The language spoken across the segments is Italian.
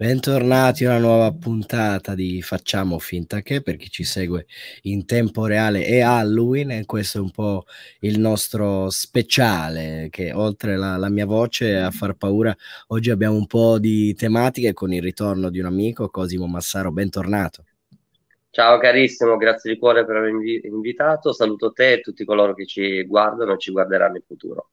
Bentornati a una nuova puntata di Facciamo finta che per chi ci segue in tempo reale è Halloween e questo è un po' il nostro speciale che oltre alla mia voce a far paura oggi abbiamo un po' di tematiche con il ritorno di un amico Cosimo Massaro, bentornato. Ciao carissimo, grazie di cuore per avermi invitato, saluto te e tutti coloro che ci guardano e ci guarderanno in futuro.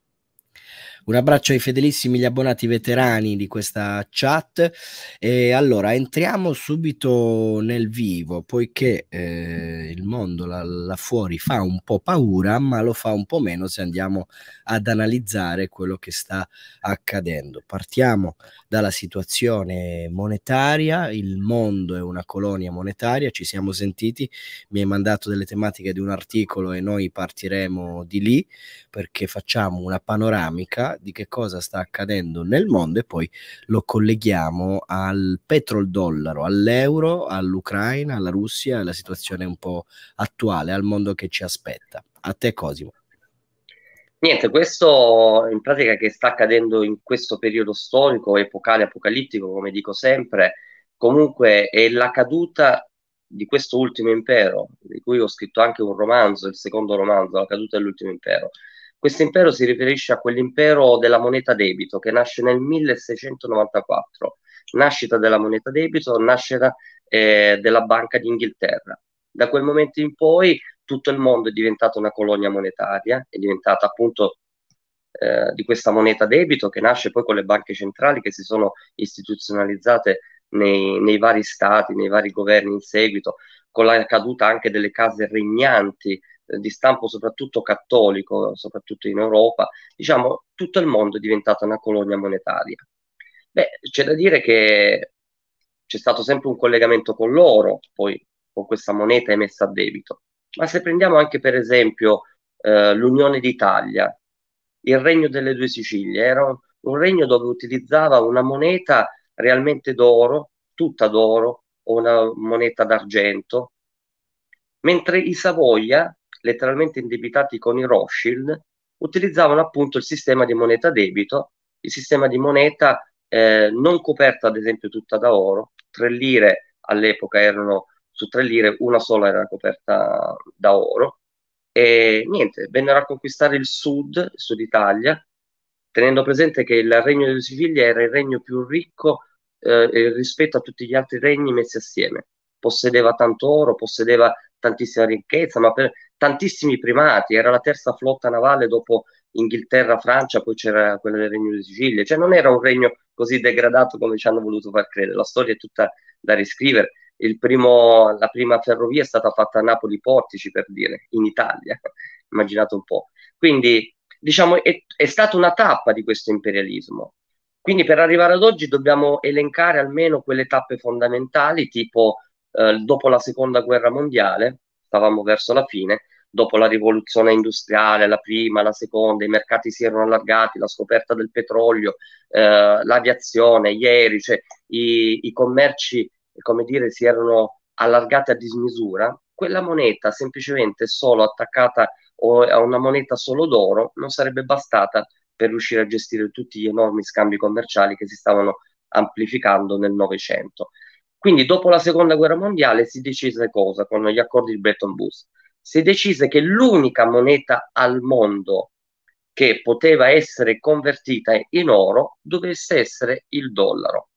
Un abbraccio ai fedelissimi gli abbonati veterani di questa chat. E allora entriamo subito nel vivo, poiché eh, il mondo là, là fuori fa un po' paura, ma lo fa un po' meno se andiamo ad analizzare quello che sta accadendo. Partiamo dalla situazione monetaria, il mondo è una colonia monetaria, ci siamo sentiti, mi hai mandato delle tematiche di un articolo e noi partiremo di lì perché facciamo una panoramica di che cosa sta accadendo nel mondo e poi lo colleghiamo al petrol dollaro, all'euro, all'Ucraina, alla Russia, alla situazione un po' attuale, al mondo che ci aspetta. A te Cosimo. Niente, questo in pratica che sta accadendo in questo periodo storico, epocale, apocalittico, come dico sempre, comunque è la caduta di questo ultimo impero, di cui ho scritto anche un romanzo, il secondo romanzo, La caduta dell'ultimo impero. Questo impero si riferisce a quell'impero della moneta debito che nasce nel 1694, nascita della moneta debito, nascita eh, della Banca d'Inghilterra. Da quel momento in poi tutto il mondo è diventato una colonia monetaria, è diventata appunto eh, di questa moneta debito che nasce poi con le banche centrali che si sono istituzionalizzate nei, nei vari stati, nei vari governi in seguito, con la caduta anche delle case regnanti eh, di stampo soprattutto cattolico, soprattutto in Europa, diciamo tutto il mondo è diventato una colonia monetaria. Beh, c'è da dire che c'è stato sempre un collegamento con l'oro, poi con questa moneta emessa a debito. Ma se prendiamo anche per esempio eh, l'Unione d'Italia, il regno delle due Sicilie, era un, un regno dove utilizzava una moneta realmente d'oro, tutta d'oro, o una moneta d'argento, mentre i Savoia, letteralmente indebitati con i Rothschild, utilizzavano appunto il sistema di moneta debito, il sistema di moneta eh, non coperta ad esempio tutta da oro, tre lire all'epoca erano su tre lire una sola era coperta da oro e niente, vennero a conquistare il sud, il sud Italia, tenendo presente che il regno di Siviglia era il regno più ricco eh, rispetto a tutti gli altri regni messi assieme. Possedeva tanto oro, possedeva tantissima ricchezza, ma per tantissimi primati, era la terza flotta navale dopo Inghilterra, Francia, poi c'era quella del Regno di Siviglia. cioè non era un regno così degradato come ci hanno voluto far credere, la storia è tutta da riscrivere il primo, la prima ferrovia è stata fatta a Napoli-Portici, per dire, in Italia, immaginate un po'. Quindi, diciamo, è, è stata una tappa di questo imperialismo. Quindi per arrivare ad oggi dobbiamo elencare almeno quelle tappe fondamentali, tipo eh, dopo la seconda guerra mondiale, stavamo verso la fine, dopo la rivoluzione industriale, la prima, la seconda, i mercati si erano allargati, la scoperta del petrolio, eh, l'aviazione, ieri, cioè, i, i, commerci come dire, si erano allargate a dismisura, quella moneta semplicemente solo attaccata a una moneta solo d'oro non sarebbe bastata per riuscire a gestire tutti gli enormi scambi commerciali che si stavano amplificando nel Novecento. Quindi dopo la Seconda Guerra Mondiale si decise cosa con gli accordi di Bretton Woods? Si decise che l'unica moneta al mondo che poteva essere convertita in oro dovesse essere il dollaro.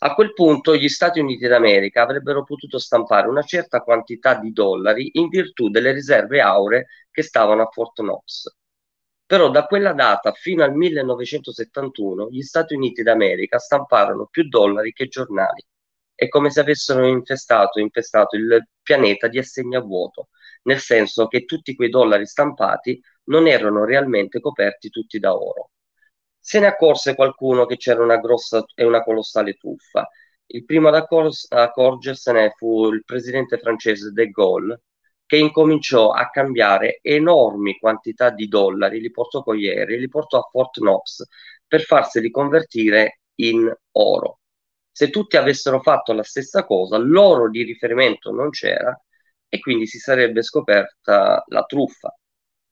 A quel punto gli Stati Uniti d'America avrebbero potuto stampare una certa quantità di dollari in virtù delle riserve auree che stavano a Fort Knox. Però da quella data fino al 1971 gli Stati Uniti d'America stamparono più dollari che giornali. È come se avessero infestato, infestato il pianeta di assegni a vuoto, nel senso che tutti quei dollari stampati non erano realmente coperti tutti da oro. Se ne accorse qualcuno che c'era una grossa e una colossale truffa. Il primo ad accor- accorgersene fu il presidente francese De Gaulle, che incominciò a cambiare enormi quantità di dollari, li portò con ieri, li portò a Fort Knox per farseli convertire in oro. Se tutti avessero fatto la stessa cosa, l'oro di riferimento non c'era e quindi si sarebbe scoperta la truffa.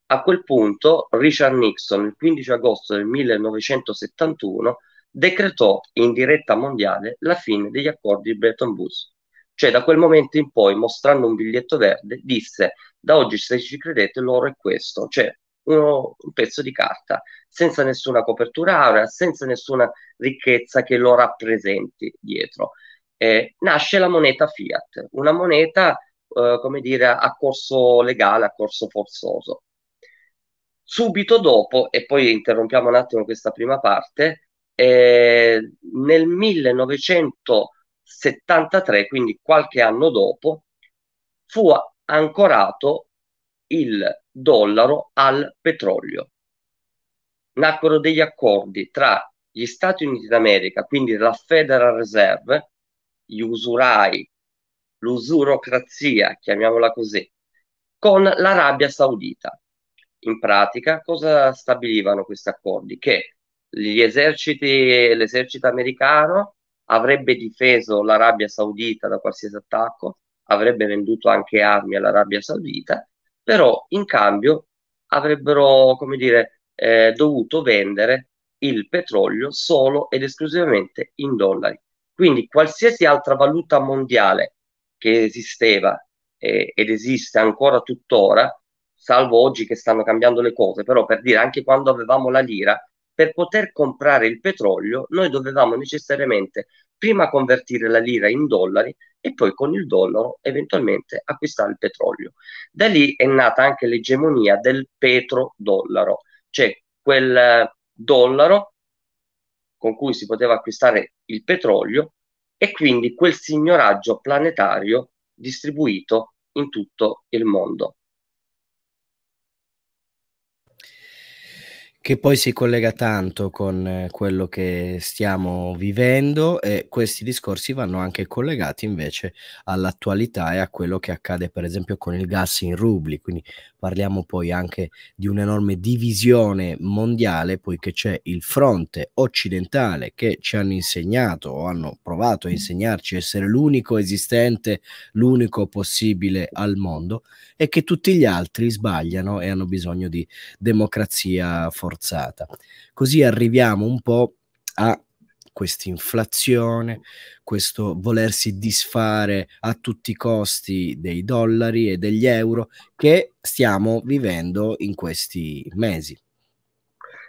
A quel punto Richard Nixon, il 15 agosto del 1971, decretò in diretta mondiale la fine degli accordi di Bretton Woods. Cioè da quel momento in poi, mostrando un biglietto verde, disse da oggi se ci credete l'oro è questo, cioè uno, un pezzo di carta, senza nessuna copertura aurea, senza nessuna ricchezza che lo rappresenti dietro. Eh, nasce la moneta fiat, una moneta, eh, come dire, a corso legale, a corso forzoso subito dopo, e poi interrompiamo un attimo questa prima parte, eh, nel 1973, quindi qualche anno dopo, fu ancorato il dollaro al petrolio. Nacquero degli accordi tra gli Stati Uniti d'America, quindi la Federal Reserve, gli usurai, l'usurocrazia, chiamiamola così, con l'Arabia Saudita in pratica cosa stabilivano questi accordi? Che gli eserciti, l'esercito americano avrebbe difeso l'Arabia Saudita da qualsiasi attacco, avrebbe venduto anche armi all'Arabia Saudita, però in cambio avrebbero, come dire, eh, dovuto vendere il petrolio solo ed esclusivamente in dollari. Quindi qualsiasi altra valuta mondiale che esisteva eh, ed esiste ancora tuttora salvo oggi che stanno cambiando le cose, però per dire anche quando avevamo la lira, per poter comprare il petrolio noi dovevamo necessariamente prima convertire la lira in dollari e poi con il dollaro eventualmente acquistare il petrolio. Da lì è nata anche l'egemonia del petrodollaro, cioè quel eh, dollaro con cui si poteva acquistare il petrolio e quindi quel signoraggio planetario distribuito in tutto il mondo. che poi si collega tanto con eh, quello che stiamo vivendo e questi discorsi vanno anche collegati invece all'attualità e a quello che accade per esempio con il gas in rubli, quindi parliamo poi anche di un'enorme divisione mondiale poiché c'è il fronte occidentale che ci hanno insegnato o hanno provato a mm. insegnarci essere l'unico esistente, l'unico possibile al mondo e che tutti gli altri sbagliano e hanno bisogno di democrazia forzata forzata. Così arriviamo un po' a questa inflazione, questo volersi disfare a tutti i costi dei dollari e degli euro che stiamo vivendo in questi mesi.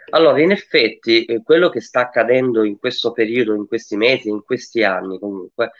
Allora, in effetti, eh, quello che sta accadendo in questo periodo, in questi mesi, in questi anni comunque,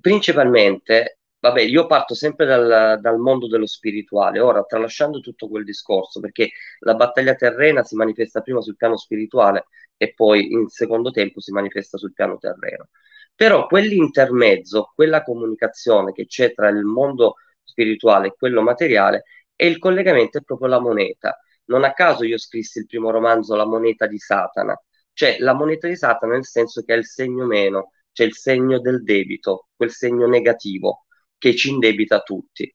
principalmente vabbè, io parto sempre dal, dal, mondo dello spirituale, ora tralasciando tutto quel discorso, perché la battaglia terrena si manifesta prima sul piano spirituale e poi in secondo tempo si manifesta sul piano terreno. Però quell'intermezzo, quella comunicazione che c'è tra il mondo spirituale e quello materiale, è il collegamento è proprio la moneta. Non a caso io scrissi il primo romanzo La moneta di Satana, cioè la moneta di Satana nel senso che è il segno meno, cioè il segno del debito, quel segno negativo che ci indebita tutti.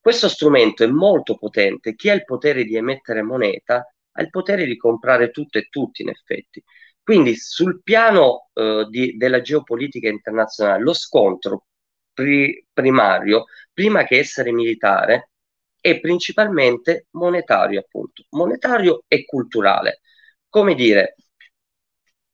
Questo strumento è molto potente, chi ha il potere di emettere moneta ha il potere di comprare tutto e tutti in effetti. Quindi sul piano eh, di, della geopolitica internazionale lo scontro pri- primario, prima che essere militare, è principalmente monetario, appunto, monetario e culturale. Come dire,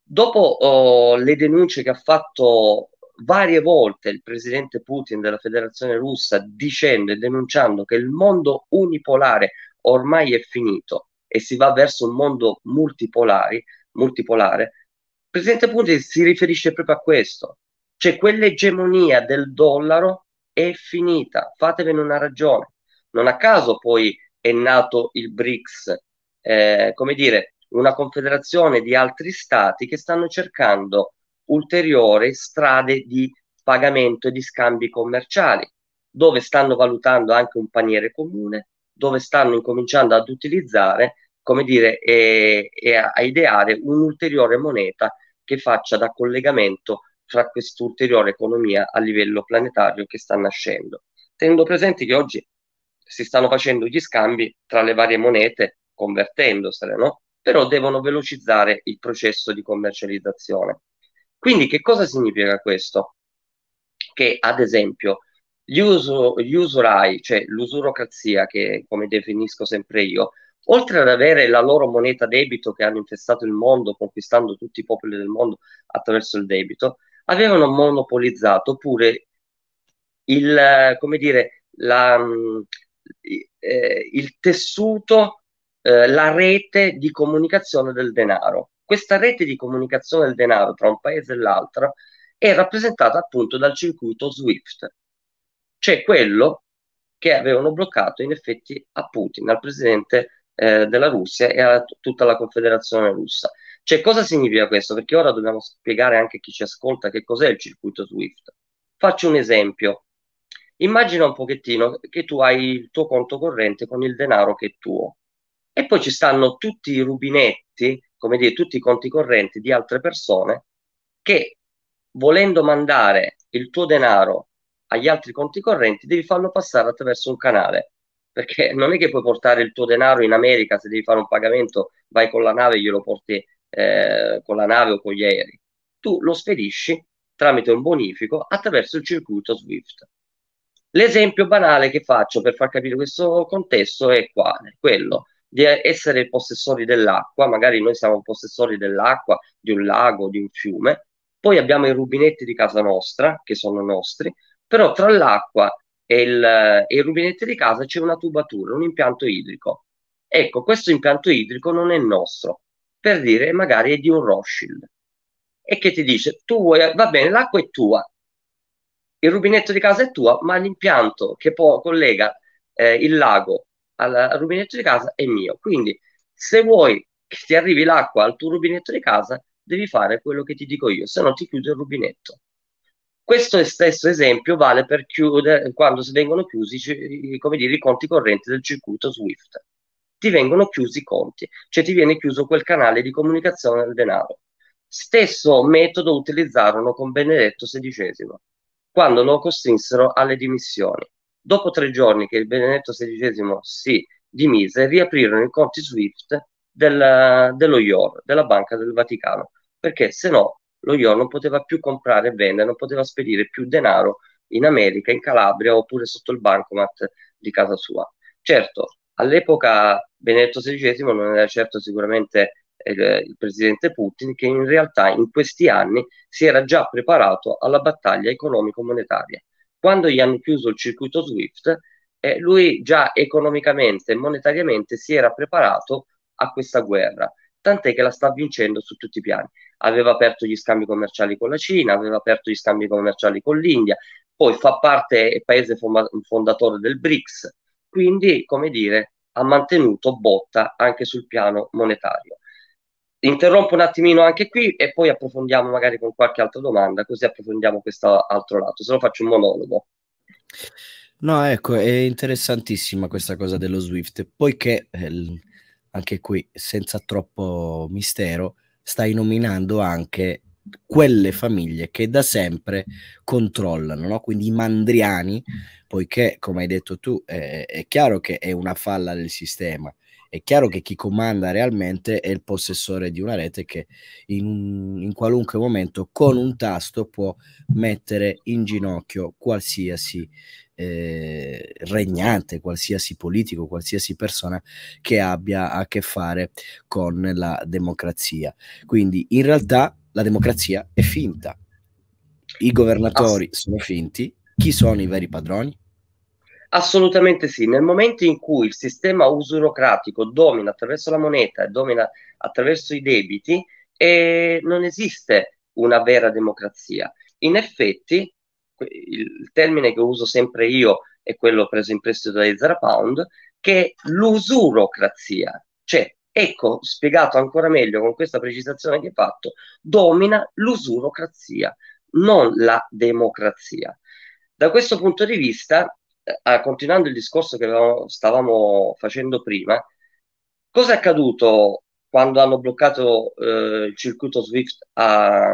dopo oh, le denunce che ha fatto varie volte il presidente Putin della Federazione Russa dicendo e denunciando che il mondo unipolare ormai è finito e si va verso un mondo multipolare, multipolare il presidente Putin si riferisce proprio a questo, cioè quell'egemonia del dollaro è finita, fatevene una ragione. Non a caso poi è nato il BRICS, eh, come dire, una confederazione di altri stati che stanno cercando ulteriori strade di pagamento e di scambi commerciali, dove stanno valutando anche un paniere comune, dove stanno incominciando ad utilizzare, come dire, e, e a ideare un'ulteriore moneta che faccia da collegamento fra quest'ulteriore economia a livello planetario che sta nascendo. Tenendo presente che oggi si stanno facendo gli scambi tra le varie monete convertendosele, no? però devono velocizzare il processo di commercializzazione. Quindi che cosa significa questo? Che ad esempio gli, usu- gli usurai, cioè l'usurocrazia che come definisco sempre io, oltre ad avere la loro moneta debito che hanno infestato il mondo, conquistando tutti i popoli del mondo attraverso il debito, avevano monopolizzato pure il, come dire, la, mm, eh, il tessuto, eh, la rete di comunicazione del denaro questa rete di comunicazione del denaro tra un paese e l'altro è rappresentata appunto dal circuito SWIFT, cioè quello che avevano bloccato in effetti a Putin, al presidente eh, della Russia e a t- tutta la Confederazione russa. Cioè, cosa significa questo? Perché ora dobbiamo spiegare anche a chi ci ascolta che cos'è il circuito SWIFT. Faccio un esempio. Immagina un pochettino che tu hai il tuo conto corrente con il denaro che è tuo e poi ci stanno tutti i rubinetti come dire, tutti i conti correnti di altre persone che volendo mandare il tuo denaro agli altri conti correnti devi farlo passare attraverso un canale perché non è che puoi portare il tuo denaro in America se devi fare un pagamento vai con la nave e glielo porti eh, con la nave o con gli aerei tu lo spedisci tramite un bonifico attraverso il circuito SWIFT l'esempio banale che faccio per far capire questo contesto è quale? quello di essere possessori dell'acqua, magari noi siamo possessori dell'acqua, di un lago, di un fiume, poi abbiamo i rubinetti di casa nostra, che sono nostri, però tra l'acqua e, il, e i rubinetti di casa c'è una tubatura, un impianto idrico. Ecco, questo impianto idrico non è nostro, per dire magari è di un Rothschild, e che ti dice, tu vuoi, va bene, l'acqua è tua, il rubinetto di casa è tuo, ma l'impianto che collega eh, il lago al rubinetto di casa è mio. Quindi se vuoi che ti arrivi l'acqua al tuo rubinetto di casa, devi fare quello che ti dico io, se no ti chiudo il rubinetto. Questo stesso esempio vale per chiudere, quando si vengono chiusi dire, i conti correnti del circuito SWIFT. Ti vengono chiusi i conti, cioè ti viene chiuso quel canale di comunicazione del denaro. Stesso metodo utilizzarono con Benedetto XVI, quando lo costrinsero alle dimissioni. Dopo tre giorni che il Benedetto XVI si dimise, riaprirono i conti SWIFT del, dello IOR, della Banca del Vaticano, perché se no lo IOR non poteva più comprare e vendere, non poteva spedire più denaro in America, in Calabria oppure sotto il bancomat di casa sua. Certo, all'epoca Benedetto XVI non era certo sicuramente eh, il presidente Putin, che in realtà in questi anni si era già preparato alla battaglia economico-monetaria. Quando gli hanno chiuso il circuito Swift, eh, lui già economicamente e monetariamente si era preparato a questa guerra, tant'è che la sta vincendo su tutti i piani. Aveva aperto gli scambi commerciali con la Cina, aveva aperto gli scambi commerciali con l'India, poi fa parte, è paese fondatore del BRICS, quindi, come dire, ha mantenuto botta anche sul piano monetario interrompo un attimino anche qui e poi approfondiamo magari con qualche altra domanda, così approfondiamo questo altro lato, se no faccio un monologo. No, ecco, è interessantissima questa cosa dello Swift, poiché eh, anche qui, senza troppo mistero, stai nominando anche quelle famiglie che da sempre controllano, no? quindi i mandriani, poiché come hai detto tu eh, è chiaro che è una falla del sistema, è chiaro che chi comanda realmente è il possessore di una rete che in, in qualunque momento con un tasto può mettere in ginocchio qualsiasi eh, regnante, qualsiasi politico, qualsiasi persona che abbia a che fare con la democrazia. Quindi in realtà la democrazia è finta, i governatori sono finti, chi sono i veri padroni? Assolutamente sì, nel momento in cui il sistema usurocratico domina attraverso la moneta e domina attraverso i debiti, eh, non esiste una vera democrazia. In effetti, il termine che uso sempre io è quello preso in prestito da Ezra Pound, che è l'usurocrazia, cioè ecco spiegato ancora meglio con questa precisazione che hai fatto, domina l'usurocrazia, non la democrazia. Da questo punto di vista, ah, continuando il discorso che stavamo facendo prima, cosa è accaduto quando hanno bloccato eh, il circuito SWIFT a,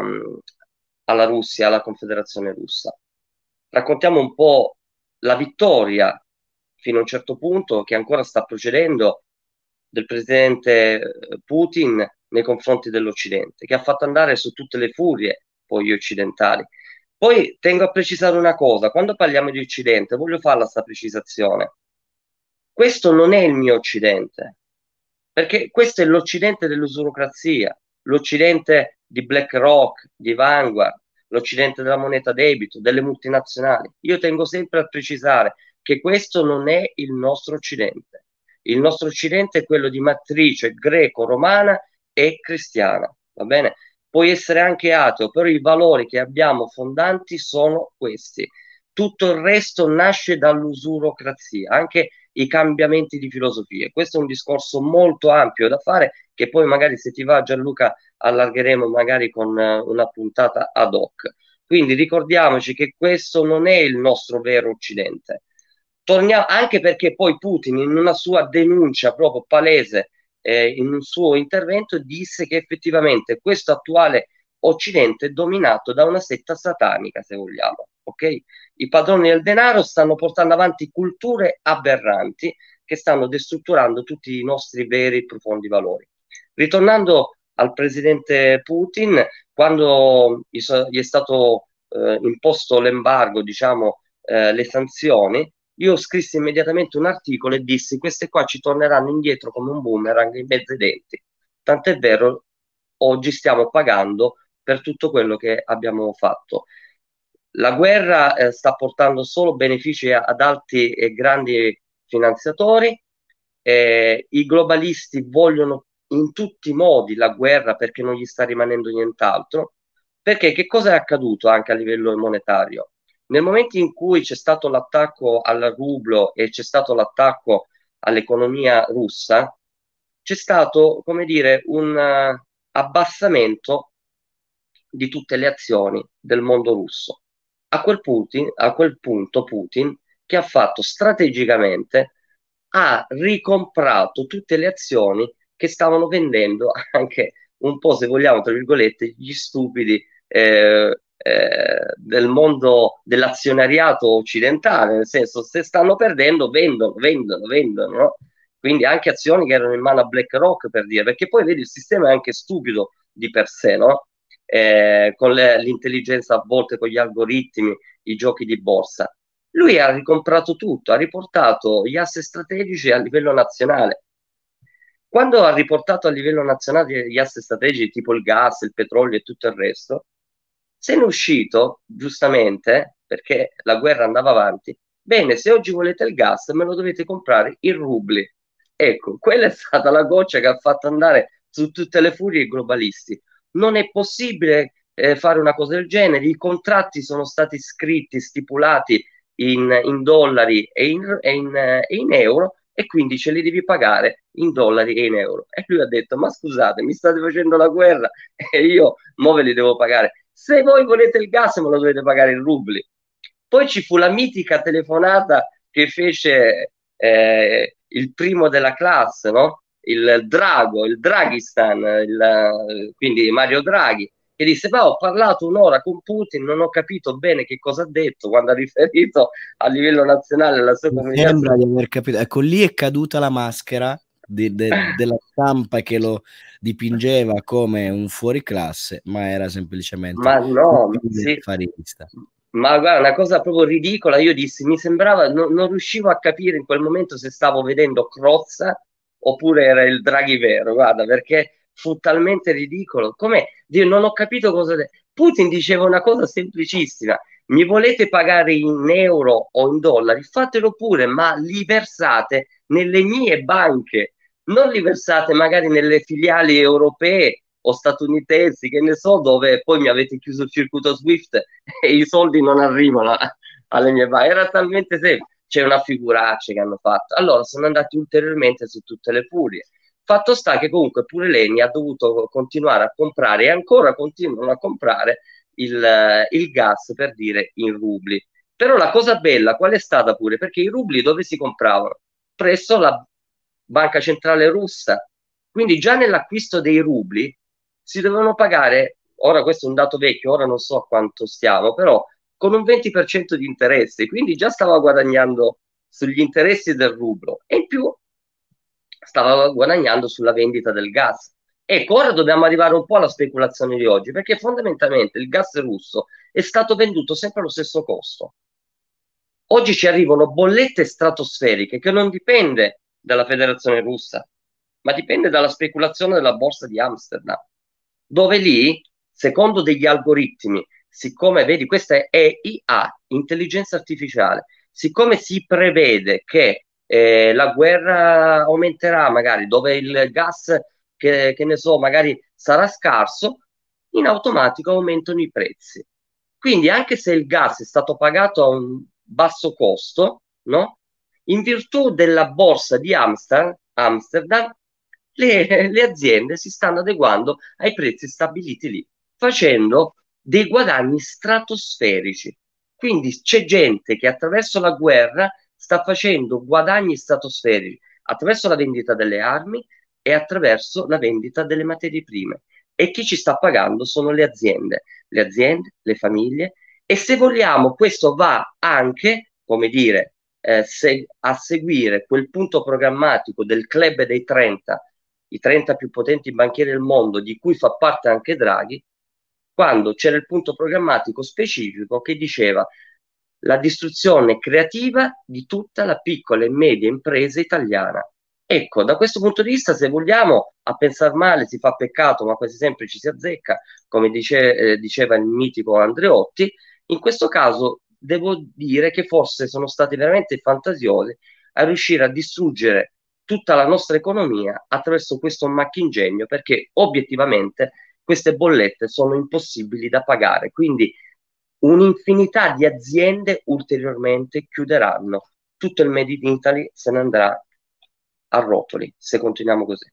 alla Russia, alla Confederazione russa? Raccontiamo un po' la vittoria fino a un certo punto che ancora sta procedendo del presidente eh, Putin nei confronti dell'Occidente, che ha fatto andare su tutte le furie poi gli occidentali, poi tengo a precisare una cosa, quando parliamo di Occidente, voglio fare questa precisazione. Questo non è il mio Occidente, perché questo è l'Occidente dell'usurocrazia, l'Occidente di BlackRock, di Vanguard, l'Occidente della moneta debito, delle multinazionali. Io tengo sempre a precisare che questo non è il nostro Occidente. Il nostro Occidente è quello di matrice greco-romana e cristiana, va bene? puoi essere anche ateo, però i valori che abbiamo fondanti sono questi. Tutto il resto nasce dall'usurocrazia, anche i cambiamenti di filosofia. Questo è un discorso molto ampio da fare che poi magari se ti va Gianluca allargheremo magari con eh, una puntata ad hoc. Quindi ricordiamoci che questo non è il nostro vero Occidente. Torniamo anche perché poi Putin in una sua denuncia proprio palese eh, in un suo intervento disse che effettivamente questo attuale Occidente è dominato da una setta satanica, se vogliamo. Okay? I padroni del denaro stanno portando avanti culture aberranti che stanno destrutturando tutti i nostri veri e profondi valori. Ritornando al presidente Putin, quando gli è stato eh, imposto l'embargo, diciamo eh, le sanzioni, io scrissi immediatamente un articolo e dissi queste qua ci torneranno indietro come un boomerang in mezzo ai denti. Tant'è vero, oggi stiamo pagando per tutto quello che abbiamo fatto. La guerra eh, sta portando solo benefici ad alti e grandi finanziatori, eh, i globalisti vogliono in tutti i modi la guerra perché non gli sta rimanendo nient'altro, perché che cosa è accaduto anche a livello monetario? Nel momento in cui c'è stato l'attacco al rublo e c'è stato l'attacco all'economia russa, c'è stato, come dire, un eh, abbassamento di tutte le azioni del mondo russo. A quel, Putin, a quel punto Putin, che ha fatto strategicamente, ha ricomprato tutte le azioni che stavano vendendo anche un po', se vogliamo, tra virgolette, gli stupidi eh, eh, del mondo dell'azionariato occidentale, nel senso se stanno perdendo vendono, vendono, vendono, no? quindi anche azioni che erano in mano a BlackRock per dire, perché poi vedi il sistema è anche stupido di per sé, no? eh, con le, l'intelligenza a volte, con gli algoritmi, i giochi di borsa. Lui ha ricomprato tutto, ha riportato gli asset strategici a livello nazionale. Quando ha riportato a livello nazionale gli asset strategici tipo il gas, il petrolio e tutto il resto, se ne è uscito, giustamente, perché la guerra andava avanti, bene, se oggi volete il gas me lo dovete comprare in rubli. Ecco, quella è stata la goccia che ha fatto andare su tutte le furie i globalisti. Non è possibile eh, fare una cosa del genere, i contratti sono stati scritti, stipulati in, in dollari e in, e, in, e in euro e quindi ce li devi pagare in dollari e in euro. E lui ha detto, ma scusate, mi state facendo la guerra e io mo ve li devo pagare se voi volete il gas me lo dovete pagare in rubli. Poi ci fu la mitica telefonata che fece eh, il primo della classe, no? il Drago, il Draghistan, il, quindi Mario Draghi, che disse, ma ho parlato un'ora con Putin, non ho capito bene che cosa ha detto quando ha riferito a livello nazionale alla sua comunità. Sembra di aver capito, ecco lì è caduta la maschera di, de, eh. della stampa che lo dipingeva come un fuoriclasse, ma era semplicemente ma no, un sì. Ma guarda, una cosa proprio ridicola, io dissi, mi sembrava, no, non riuscivo a capire in quel momento se stavo vedendo Crozza oppure era il Draghi vero, guarda, perché fu talmente ridicolo. Come io non ho capito cosa. Putin diceva una cosa semplicissima: mi volete pagare in euro o in dollari? Fatelo pure, ma li versate nelle mie banche non li versate magari nelle filiali europee o statunitensi, che ne so, dove poi mi avete chiuso il circuito Swift e i soldi non arrivano alle mie mani. Era talmente semplice, c'è una figuraccia che hanno fatto. Allora sono andati ulteriormente su tutte le furie. Fatto sta che comunque pure Leni ha dovuto continuare a comprare e ancora continuano a comprare il, il gas per dire in rubli. Però la cosa bella qual è stata pure? Perché i rubli dove si compravano? Presso la Banca Centrale Russa. Quindi già nell'acquisto dei rubli si dovevano pagare, ora questo è un dato vecchio, ora non so a quanto stiamo, però con un 20% di interesse, quindi già stava guadagnando sugli interessi del rublo e in più stava guadagnando sulla vendita del gas. Ecco, ora dobbiamo arrivare un po' alla speculazione di oggi, perché fondamentalmente il gas russo è stato venduto sempre allo stesso costo. Oggi ci arrivano bollette stratosferiche che non dipende della federazione russa, ma dipende dalla speculazione della borsa di Amsterdam, dove lì, secondo degli algoritmi, siccome vedi, questa è IA, intelligenza artificiale, siccome si prevede che eh, la guerra aumenterà, magari dove il gas, che, che ne so, magari sarà scarso, in automatico aumentano i prezzi. Quindi anche se il gas è stato pagato a un basso costo, no? in virtù della borsa di Amsterdam, Amsterdam le, le aziende si stanno adeguando ai prezzi stabiliti lì, facendo dei guadagni stratosferici. Quindi c'è gente che attraverso la guerra sta facendo guadagni stratosferici attraverso la vendita delle armi e attraverso la vendita delle materie prime. E chi ci sta pagando sono le aziende, le aziende, le famiglie. E se vogliamo, questo va anche, come dire, eh, se, a seguire quel punto programmatico del club dei 30, i 30 più potenti banchieri del mondo, di cui fa parte anche Draghi, quando c'era il punto programmatico specifico che diceva la distruzione creativa di tutta la piccola e media impresa italiana. Ecco, da questo punto di vista, se vogliamo, a pensare male si fa peccato, ma quasi sempre ci si azzecca, come dice, eh, diceva il mitico Andreotti, in questo caso devo dire che forse sono stati veramente fantasiosi a riuscire a distruggere tutta la nostra economia attraverso questo macchinegno perché obiettivamente queste bollette sono impossibili da pagare quindi un'infinità di aziende ulteriormente chiuderanno tutto il made in Italy se ne andrà a rotoli se continuiamo così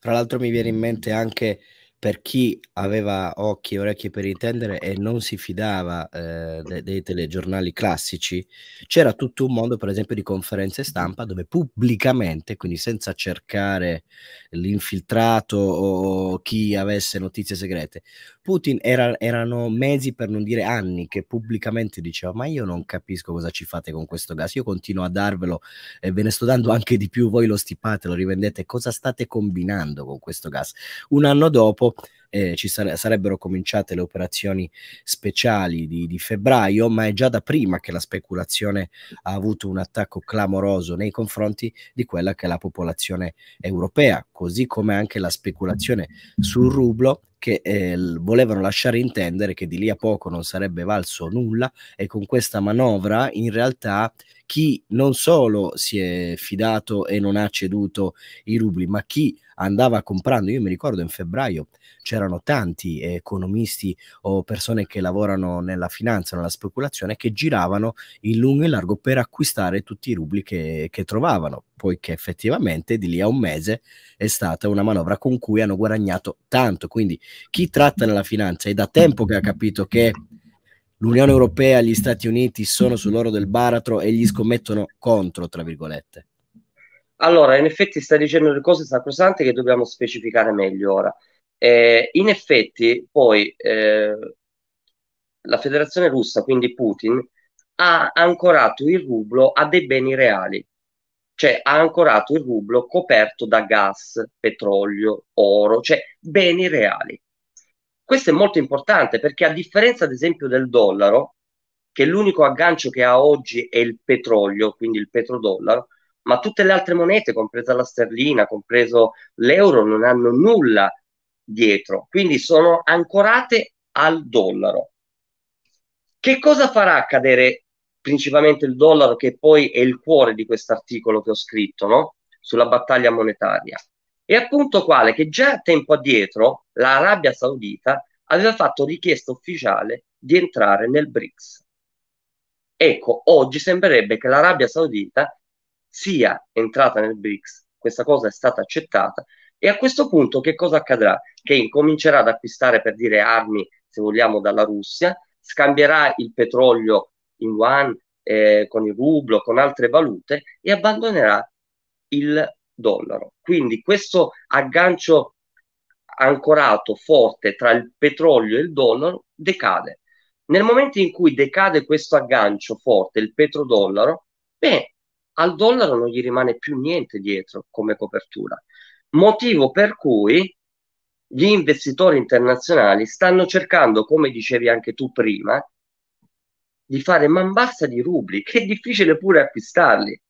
tra l'altro mi viene in mente anche per chi aveva occhi e orecchie per intendere e non si fidava eh, dei, dei telegiornali classici, c'era tutto un mondo, per esempio, di conferenze stampa dove pubblicamente, quindi senza cercare l'infiltrato o chi avesse notizie segrete, Putin era, erano mesi per non dire anni che pubblicamente diceva: Ma io non capisco cosa ci fate con questo gas, io continuo a darvelo e ve ne sto dando anche di più. Voi lo stipate, lo rivendete. Cosa state combinando con questo gas? Un anno dopo eh, ci sare sarebbero cominciate le operazioni speciali di, di, febbraio, ma è già da prima che la speculazione ha avuto un attacco clamoroso nei confronti di quella che è la popolazione europea, così come anche la speculazione sul rublo che eh, volevano lasciare intendere che di lì a poco non sarebbe valso nulla e con questa manovra in realtà chi non solo si è fidato e non ha ceduto i rubli, ma chi andava comprando. Io mi ricordo in febbraio c'erano tanti economisti o persone che lavorano nella finanza, nella speculazione, che giravano in lungo e in largo per acquistare tutti i rubli che, che trovavano. Poiché effettivamente di lì a un mese è stata una manovra con cui hanno guadagnato tanto. Quindi chi tratta nella finanza è da tempo che ha capito che l'Unione Europea e gli Stati Uniti sono sull'oro del baratro e gli scommettono contro, tra virgolette. Allora, in effetti sta dicendo le cose sacrosante che dobbiamo specificare meglio ora. Eh, in effetti, poi, eh, la federazione russa, quindi Putin, ha ancorato il rublo a dei beni reali, cioè ha ancorato il rublo coperto da gas, petrolio, oro, cioè beni reali. Questo è molto importante perché a differenza ad esempio del dollaro, che l'unico aggancio che ha oggi è il petrolio, quindi il petrodollaro, ma tutte le altre monete, compresa la sterlina, compreso l'euro, non hanno nulla dietro, quindi sono ancorate al dollaro. Che cosa farà cadere principalmente il dollaro, che poi è il cuore di questo articolo che ho scritto, no? sulla battaglia monetaria? E appunto quale? Che già tempo addietro l'Arabia Saudita aveva fatto richiesta ufficiale di entrare nel BRICS. Ecco, oggi sembrerebbe che l'Arabia Saudita sia entrata nel BRICS, questa cosa è stata accettata e a questo punto che cosa accadrà? Che incomincerà ad acquistare per dire armi, se vogliamo, dalla Russia, scambierà il petrolio in yuan, eh, con il rublo, con altre valute e abbandonerà il dollaro. Quindi questo aggancio ancorato forte tra il petrolio e il dollaro decade. Nel momento in cui decade questo aggancio forte, il petrodollaro, beh, al dollaro non gli rimane più niente dietro come copertura. Motivo per cui gli investitori internazionali stanno cercando, come dicevi anche tu prima, di fare man bassa di rubli, che è difficile pure acquistarli.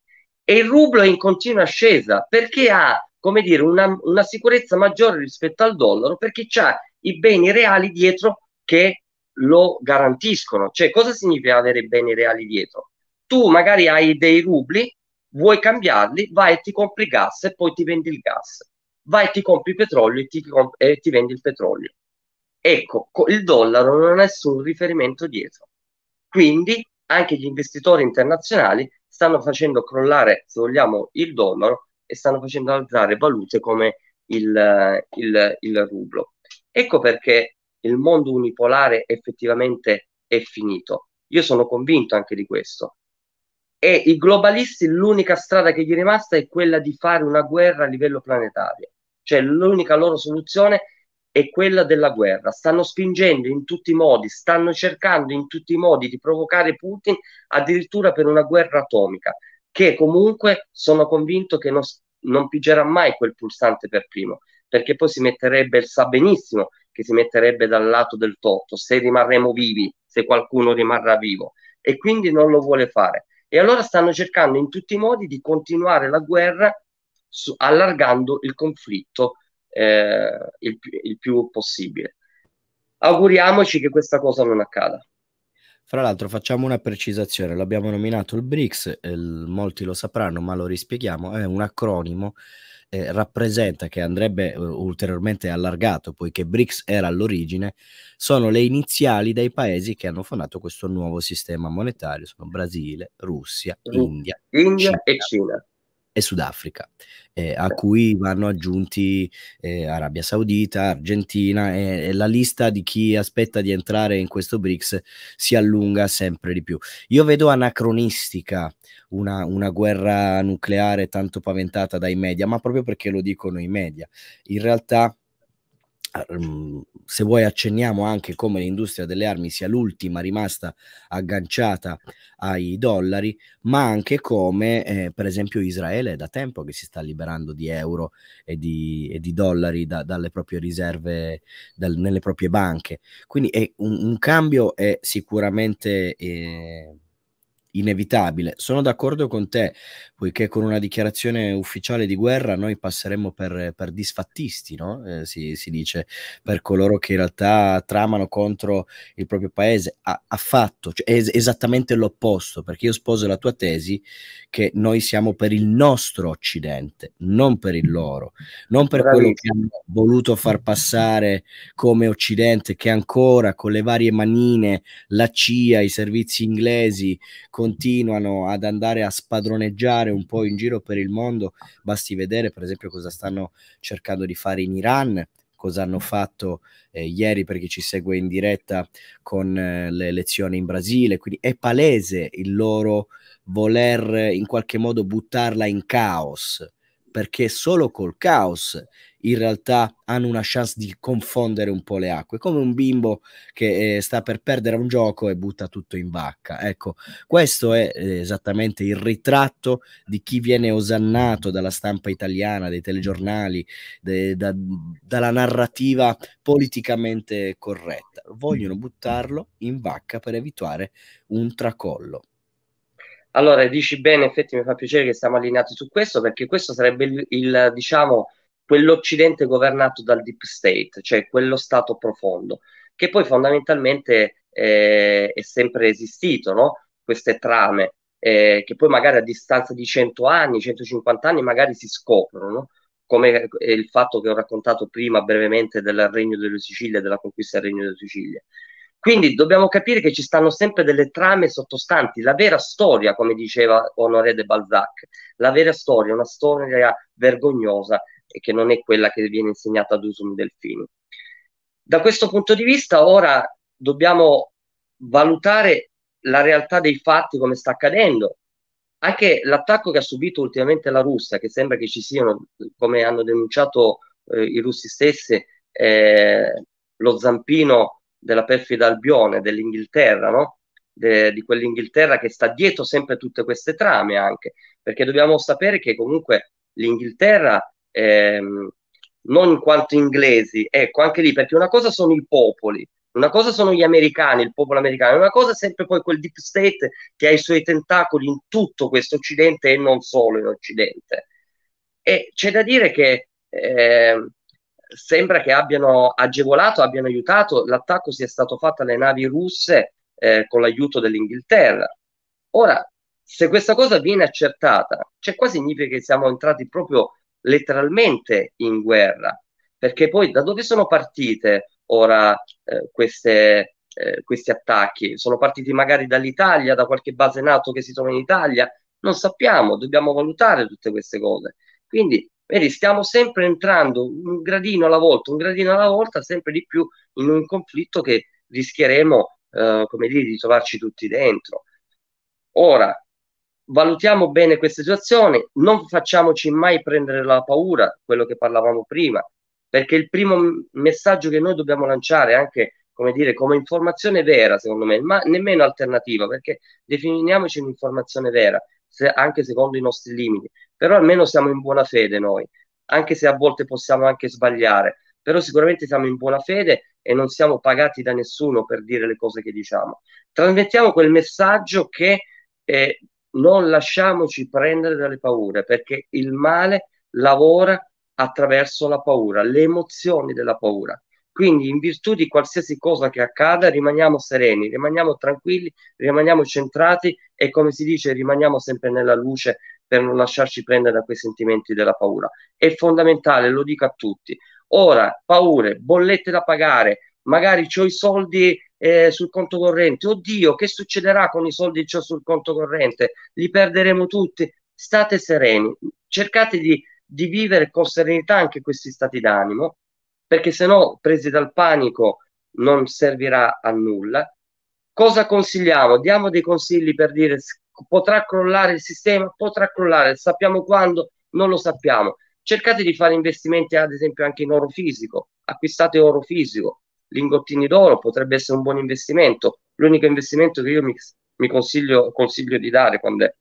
E il rublo è in continua ascesa perché ha, come dire, una, una sicurezza maggiore rispetto al dollaro, perché ha i beni reali dietro che lo garantiscono. Cioè, cosa significa avere beni reali dietro? Tu magari hai dei rubli vuoi cambiarli, vai e ti compri gas e poi ti vendi il gas, vai e ti compri petrolio e ti, comp- e ti vendi il petrolio. Ecco, il dollaro non ha nessun riferimento dietro. Quindi anche gli investitori internazionali stanno facendo crollare, se vogliamo, il dollaro e stanno facendo alzare valute come il, il, il rublo. Ecco perché il mondo unipolare effettivamente è finito. Io sono convinto anche di questo e i globalisti l'unica strada che gli è rimasta è quella di fare una guerra a livello planetario, cioè l'unica loro soluzione è quella della guerra. Stanno spingendo in tutti i modi, stanno cercando in tutti i modi di provocare Putin addirittura per una guerra atomica, che comunque sono convinto che non, non pigerà mai quel pulsante per primo, perché poi si metterebbe, sa benissimo che si metterebbe dal lato del torto, se rimarremo vivi, se qualcuno rimarrà vivo, e quindi non lo vuole fare. E allora stanno cercando in tutti i modi di continuare la guerra su, allargando il conflitto eh, il, il più possibile. Auguriamoci che questa cosa non accada. Fra l'altro facciamo una precisazione, l'abbiamo nominato il BRICS, eh, molti lo sapranno ma lo rispieghiamo, è un acronimo eh, rappresenta, che andrebbe eh, ulteriormente allargato poiché BRICS era all'origine, sono le iniziali dei paesi che hanno fondato questo nuovo sistema monetario, sono Brasile, Russia, India, India Cina. e Cina e Sudafrica, eh, a cui vanno aggiunti eh, Arabia Saudita, Argentina e, e, la lista di chi aspetta di entrare in questo BRICS si allunga sempre di più. Io vedo anacronistica una, una guerra nucleare tanto paventata dai media, ma proprio perché lo dicono i media. In realtà Mm, se vuoi accenniamo anche come l'industria delle armi sia l'ultima rimasta agganciata ai dollari, ma anche come eh, per esempio Israele è da tempo che si sta liberando di euro e di, e di dollari da, dalle proprie riserve, dal, nelle proprie banche. Quindi un, un, cambio è sicuramente... Eh, inevitabile. Sono d'accordo con te, poiché con una dichiarazione ufficiale di guerra noi passeremmo per, per disfattisti, no? eh, si, si, dice, per coloro che in realtà tramano contro il proprio paese. Ha, affatto, cioè, es esattamente l'opposto, perché io sposo la tua tesi che noi siamo per il nostro Occidente, non per il loro, non per Bravissimo. quello che hanno voluto far passare come Occidente, che ancora con le varie manine, la CIA, i servizi inglesi, con continuano ad andare a spadroneggiare un po' in giro per il mondo. Basti vedere, per esempio, cosa stanno cercando di fare in Iran, cosa hanno fatto eh, ieri per chi ci segue in diretta con eh, le elezioni in Brasile. Quindi è palese il loro voler in qualche modo buttarla in caos perché solo col caos in realtà hanno una chance di confondere un po' le acque, come un bimbo che eh, sta per perdere un gioco e butta tutto in vacca. Ecco, questo è eh, esattamente il ritratto di chi viene osannato dalla stampa italiana, dai telegiornali, de, da, dalla narrativa politicamente corretta. Vogliono buttarlo in vacca per evitare un tracollo. Allora, dici bene, effetti mi fa piacere che siamo allineati su questo, perché questo sarebbe il, il diciamo, quell'Occidente governato dal deep state, cioè quello Stato profondo, che poi fondamentalmente eh, è sempre esistito, no? Queste trame, eh, che poi magari a distanza di 100 anni, 150 anni, magari si scoprono, come eh, il fatto che ho raccontato prima brevemente del Regno delle Sicilie, della conquista del Regno delle Sicilie. Quindi dobbiamo capire che ci stanno sempre delle trame sottostanti, la vera storia, come diceva Honoré de Balzac, la vera storia, una storia vergognosa e che non è quella che viene insegnata ad Usum Delfini. Da questo punto di vista ora dobbiamo valutare la realtà dei fatti come sta accadendo. Anche l'attacco che ha subito ultimamente la Russia, che sembra che ci siano, come hanno denunciato eh, i russi stessi, eh, lo zampino della perfida Albione, dell'Inghilterra, no? De, di quell'Inghilterra che sta dietro sempre tutte queste trame anche, perché dobbiamo sapere che comunque l'Inghilterra, ehm, non in quanto inglesi, ecco anche lì, perché una cosa sono i popoli, una cosa sono gli americani, il popolo americano, una cosa è sempre poi quel deep state che ha i suoi tentacoli in tutto questo occidente e non solo in occidente. E c'è da dire che eh, sembra che abbiano agevolato, abbiano aiutato, l'attacco sia stato fatto alle navi russe eh, con l'aiuto dell'Inghilterra. Ora, se questa cosa viene accertata, cioè qua significa che siamo entrati proprio letteralmente in guerra, perché poi da dove sono partite ora eh, queste, eh, questi attacchi? Sono partiti magari dall'Italia, da qualche base NATO che si trova in Italia? Non sappiamo, dobbiamo valutare tutte queste cose. Quindi Vedi, stiamo sempre entrando un gradino alla volta, un gradino alla volta, sempre di più in un conflitto che rischieremo, eh, come dire, di trovarci tutti dentro. Ora, valutiamo bene questa situazione, non facciamoci mai prendere la paura, quello che parlavamo prima, perché il primo messaggio che noi dobbiamo lanciare anche come dire, come informazione vera, secondo me, ma nemmeno alternativa, perché definiamoci un'informazione vera, se, anche secondo i nostri limiti, però almeno siamo in buona fede noi, anche se a volte possiamo anche sbagliare, però sicuramente siamo in buona fede e non siamo pagati da nessuno per dire le cose che diciamo. Trasmettiamo quel messaggio che eh, non lasciamoci prendere dalle paure, perché il male lavora attraverso la paura, le emozioni della paura. Quindi in virtù di qualsiasi cosa che accada rimaniamo sereni, rimaniamo tranquilli, rimaniamo centrati e come si dice rimaniamo sempre nella luce per non lasciarci prendere da quei sentimenti della paura. È fondamentale, lo dico a tutti. Ora, paure, bollette da pagare, magari ho i soldi eh, sul conto corrente, oddio, che succederà con i soldi che ho sul conto corrente? Li perderemo tutti? State sereni, cercate di, di vivere con serenità anche questi stati d'animo perché se no presi dal panico non servirà a nulla. Cosa consigliamo? Diamo dei consigli per dire potrà crollare il sistema, potrà crollare, sappiamo quando, non lo sappiamo. Cercate di fare investimenti ad esempio anche in oro fisico, acquistate oro fisico, lingottini d'oro potrebbe essere un buon investimento, l'unico investimento che io mi, mi consiglio, consiglio di dare quando è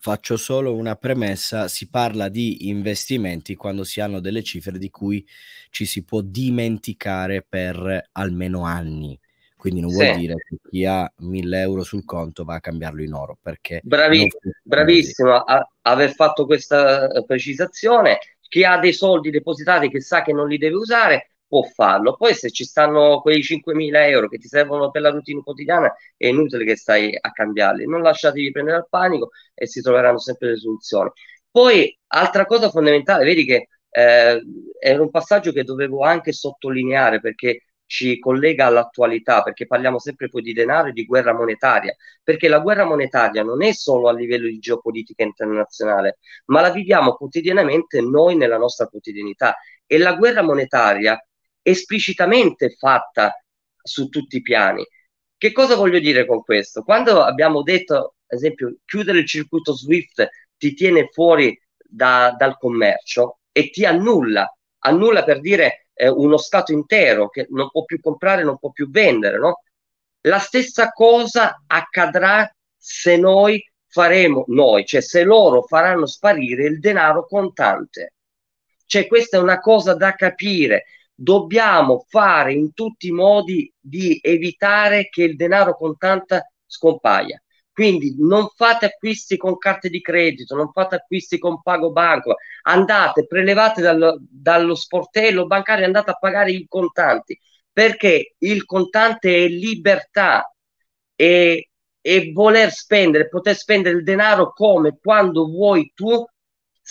faccio solo una premessa, si parla di investimenti quando si hanno delle cifre di cui ci si può dimenticare per almeno anni. Quindi non sì. vuol dire che chi ha 1000 euro sul conto va a cambiarlo in oro. Perché Bravi, bravissimo a, aver fatto questa eh, precisazione. Chi ha dei soldi depositati che sa che non li deve usare può farlo. Poi se ci stanno quei 5.000 euro che ti servono per la routine quotidiana, è inutile che stai a cambiarli. Non lasciatevi prendere al panico e si troveranno sempre le soluzioni. Poi, altra cosa fondamentale, vedi che eh, era un passaggio che dovevo anche sottolineare perché ci collega all'attualità, perché parliamo sempre poi di denaro e di guerra monetaria, perché la guerra monetaria non è solo a livello di geopolitica internazionale, ma la viviamo quotidianamente noi nella nostra quotidianità e la guerra monetaria esplicitamente fatta su tutti i piani. Che cosa voglio dire con questo? Quando abbiamo detto, ad esempio, chiudere il circuito SWIFT ti tiene fuori da, dal commercio e ti annulla, annulla per dire eh, uno Stato intero che non può più comprare, non può più vendere, no? La stessa cosa accadrà se noi faremo, noi, cioè se loro faranno sparire il denaro contante. Cioè questa è una cosa da capire, dobbiamo fare in tutti i modi di evitare che il denaro contante scompaia. Quindi non fate acquisti con carte di credito, non fate acquisti con pago banco, andate, prelevate dal, dallo sportello bancario, andate a pagare i contanti, perché il contante è libertà e, e voler spendere, poter spendere il denaro come, quando vuoi tu,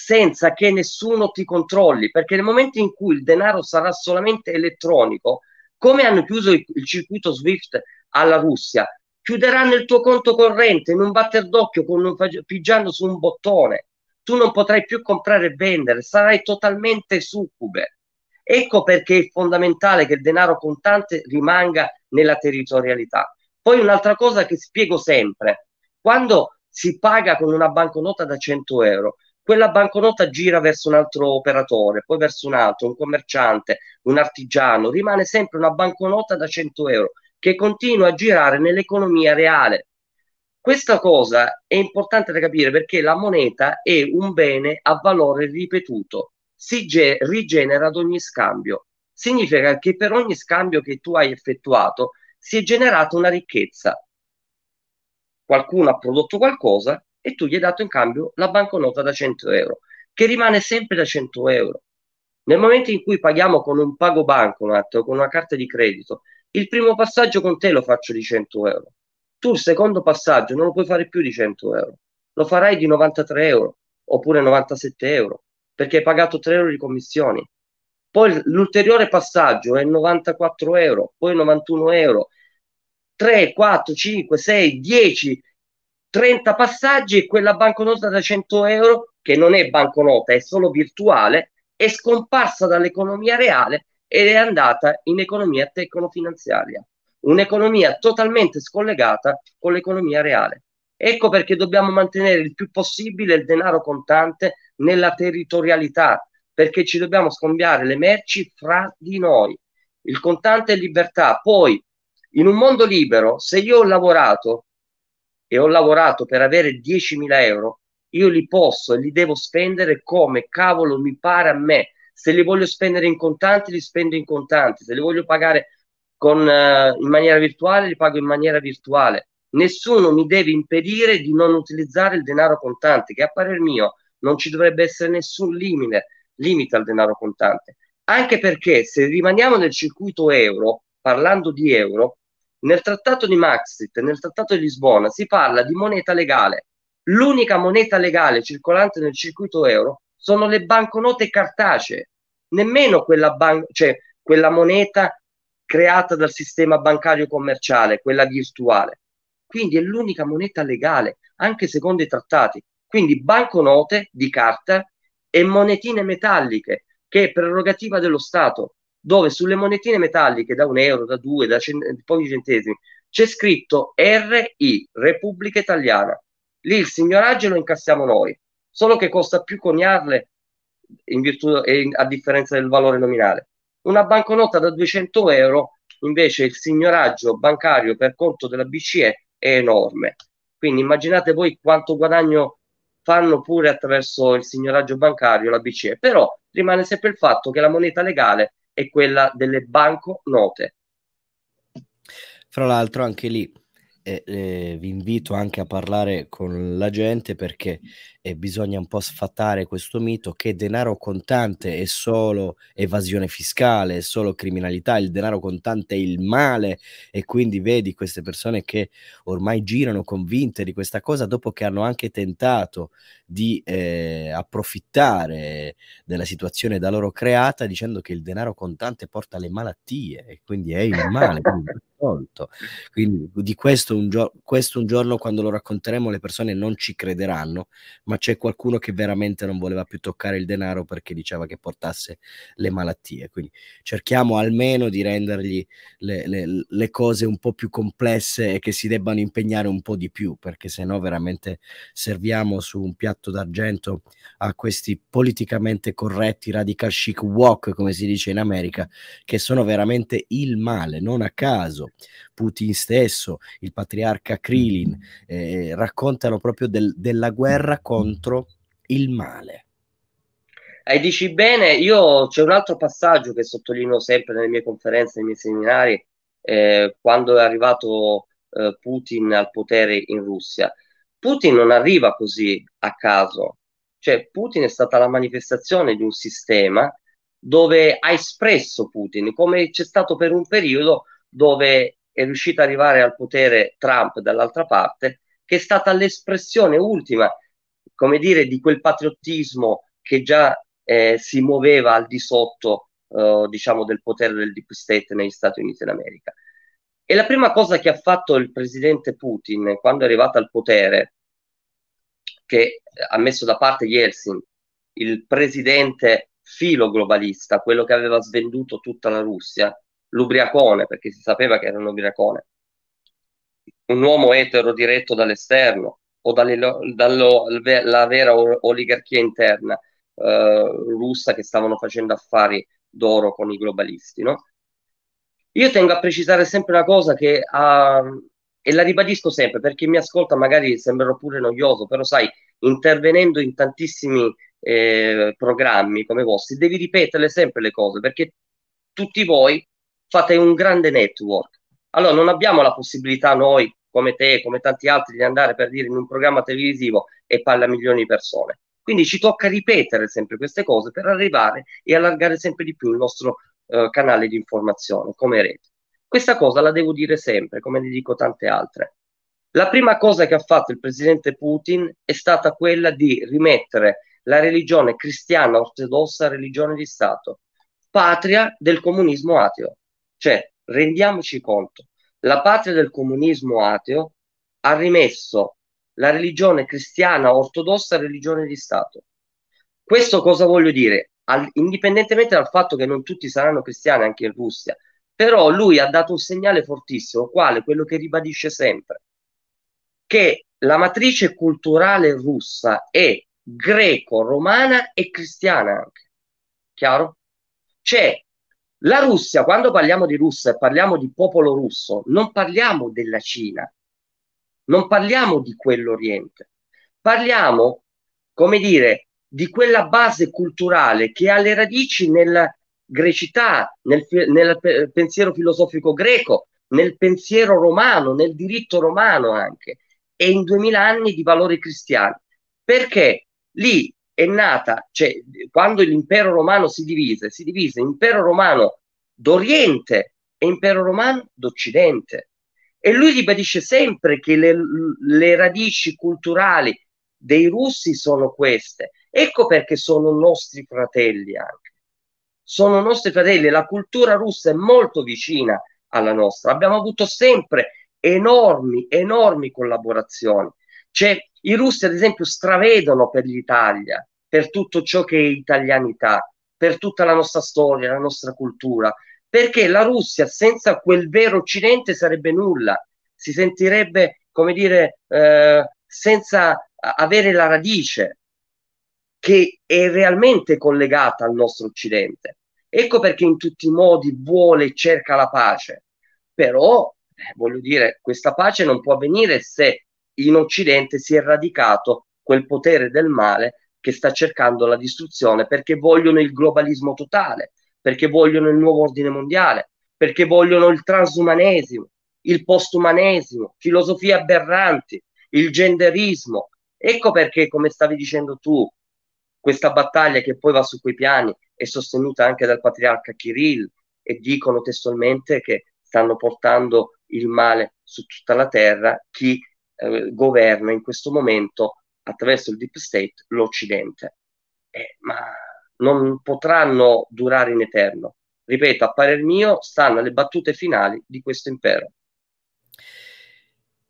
senza che nessuno ti controlli, perché nel momento in cui il denaro sarà solamente elettronico, come hanno chiuso il, il circuito SWIFT alla Russia, chiuderanno il tuo conto corrente in un batter d'occhio con un, pigiando su un bottone. Tu non potrai più comprare e vendere, sarai totalmente succube. Ecco perché è fondamentale che il denaro contante rimanga nella territorialità. Poi un'altra cosa che spiego sempre, quando si paga con una banconota da 100 euro, quella banconota gira verso un altro operatore, poi verso un altro, un commerciante, un artigiano, rimane sempre una banconota da 100 euro che continua a girare nell'economia reale. Questa cosa è importante da capire perché la moneta è un bene a valore ripetuto, si ge- rigenera ad ogni scambio. Significa che per ogni scambio che tu hai effettuato si è generata una ricchezza. Qualcuno ha prodotto qualcosa, e tu gli hai dato in cambio la banconota da 100 euro, che rimane sempre da 100 euro. Nel momento in cui paghiamo con un pago bancomat o con una carta di credito, il primo passaggio con te lo faccio di 100 euro. Tu il secondo passaggio non lo puoi fare più di 100 euro, lo farai di 93 euro oppure 97 euro, perché hai pagato 3 euro di commissioni. Poi l'ulteriore passaggio è 94 euro, poi 91 euro, 3, 4, 5, 6, 10 30 passaggi e quella banconota da 100 euro, che non è banconota, è solo virtuale, è scomparsa dall'economia reale ed è andata in economia tecnofinanziaria, un'economia totalmente scollegata con l'economia reale. Ecco perché dobbiamo mantenere il più possibile il denaro contante nella territorialità, perché ci dobbiamo scambiare le merci fra di noi. Il contante è libertà. Poi, in un mondo libero, se io ho lavorato e ho lavorato per avere 10.000 euro, io li posso e li devo spendere come cavolo mi pare a me. Se li voglio spendere in contanti, li spendo in contanti. Se li voglio pagare con, eh, in maniera virtuale, li pago in maniera virtuale. Nessuno mi deve impedire di non utilizzare il denaro contante, che a parer mio non ci dovrebbe essere nessun limite, limite al denaro contante. Anche perché se rimaniamo nel circuito euro, parlando di euro, nel trattato di Maastricht, nel trattato di Lisbona, si parla di moneta legale. L'unica moneta legale circolante nel circuito euro sono le banconote cartacee, nemmeno quella, ban- cioè, quella moneta creata dal sistema bancario commerciale, quella virtuale. Quindi è l'unica moneta legale, anche secondo i trattati. Quindi banconote di carta e monetine metalliche, che è prerogativa dello Stato dove sulle monetine metalliche da un euro, da due, da cent- pochi centesimi c'è scritto RI, Repubblica Italiana. Lì il signoraggio lo incassiamo noi, solo che costa più coniarle in virtù, in, a differenza del valore nominale. Una banconota da 200 euro, invece il signoraggio bancario per conto della BCE è enorme. Quindi immaginate voi quanto guadagno fanno pure attraverso il signoraggio bancario la BCE, però rimane sempre il fatto che la moneta legale è quella delle banconote. Fra l'altro anche lì eh, eh, vi invito anche a parlare con la gente perché e bisogna un po' sfatare questo mito che denaro contante è solo evasione fiscale, è solo criminalità, il denaro contante è il male e quindi vedi queste persone che ormai girano convinte di questa cosa dopo che hanno anche tentato di eh, approfittare della situazione da loro creata dicendo che il denaro contante porta le malattie e quindi è il male. Quindi di questo un, questo un, giorno quando lo racconteremo le persone non ci crederanno, ma c'è qualcuno che veramente non voleva più toccare il denaro perché diceva che portasse le malattie. Quindi cerchiamo almeno di rendergli le, le, le cose un po' più complesse e che si debbano impegnare un po' di più, perché se no veramente serviamo su un piatto d'argento a questi politicamente corretti radical chic walk, come si dice in America, che sono veramente il male, non a caso. Putin stesso, il patriarca Krilin, eh, raccontano proprio del, della guerra con mm contro il male. E dici bene, io c'è un altro passaggio che sottolineo sempre nelle mie conferenze, nei miei seminari, eh, quando è arrivato eh, Putin al potere in Russia. Putin non arriva così a caso, cioè Putin è stata la manifestazione di un sistema dove ha espresso Putin, come c'è stato per un periodo dove è riuscito ad arrivare al potere Trump dall'altra parte, che è stata l'espressione ultima come dire, di quel patriottismo che già eh, si muoveva al di sotto, eh, diciamo, del potere del deep state negli Stati Uniti d'America. E la prima cosa che ha fatto il presidente Putin quando è arrivato al potere, che ha messo da parte Yeltsin, il presidente filo globalista, quello che aveva svenduto tutta la Russia, l'ubriacone, perché si sapeva che era un ubriacone, un uomo etero diretto dall'esterno, o dalla vera oligarchia interna eh, russa che stavano facendo affari d'oro con i globalisti. No? Io tengo a precisare sempre una cosa che ha, ah, e la ribadisco sempre perché mi ascolta magari sembrerò pure noioso, però sai, intervenendo in tantissimi eh, programmi come vostri, devi ripeterle sempre le cose perché tutti voi fate un grande network. Allora non abbiamo la possibilità noi come te, come tanti altri, di andare per dire in un programma televisivo e parla a milioni di persone. Quindi ci tocca ripetere sempre queste cose per arrivare e allargare sempre di più il nostro eh, canale di informazione come rete. Questa cosa la devo dire sempre, come ne dico tante altre. La prima cosa che ha fatto il presidente Putin è stata quella di rimettere la religione cristiana ortodossa religione di Stato, patria del comunismo ateo. Cioè, rendiamoci conto, la patria del comunismo ateo ha rimesso la religione cristiana ortodossa a religione di Stato. Questo cosa voglio dire? Al, indipendentemente dal fatto che non tutti saranno cristiani anche in Russia, però lui ha dato un segnale fortissimo, quale quello che ribadisce sempre, che la matrice culturale russa è greco-romana e cristiana anche. Chiaro? C'è la Russia, quando parliamo di Russia, e parliamo di popolo russo, non parliamo della Cina, non parliamo di quell'Oriente, parliamo, come dire, di quella base culturale che ha le radici nella grecità, nel, nel pensiero filosofico greco, nel pensiero romano, nel diritto romano anche, e in duemila anni di valori cristiani, perché lì è nata, cioè quando l'impero romano si divise, si divise impero romano d'Oriente e impero romano d'Occidente. E lui ribadisce sempre che le, le radici culturali dei russi sono queste. Ecco perché sono nostri fratelli anche. Sono nostri fratelli, la cultura russa è molto vicina alla nostra. Abbiamo avuto sempre enormi, enormi collaborazioni. Cioè, i russi, ad esempio, stravedono per l'Italia per tutto ciò che è italianità, per tutta la nostra storia, la nostra cultura, perché la Russia senza quel vero Occidente sarebbe nulla, si sentirebbe, come dire, eh, senza avere la radice che è realmente collegata al nostro Occidente. Ecco perché in tutti i modi vuole e cerca la pace, però eh, voglio dire, questa pace non può avvenire se in Occidente si è radicato quel potere del male che sta cercando la distruzione perché vogliono il globalismo totale, perché vogliono il nuovo ordine mondiale, perché vogliono il transumanesimo, il postumanesimo, filosofie aberranti, il genderismo. Ecco perché, come stavi dicendo tu, questa battaglia che poi va su quei piani è sostenuta anche dal patriarca Kirill e dicono testualmente che stanno portando il male su tutta la terra chi eh, governa in questo momento attraverso il deep state l'Occidente. Eh, ma non potranno durare in eterno. Ripeto, a parer mio, stanno le battute finali di questo impero.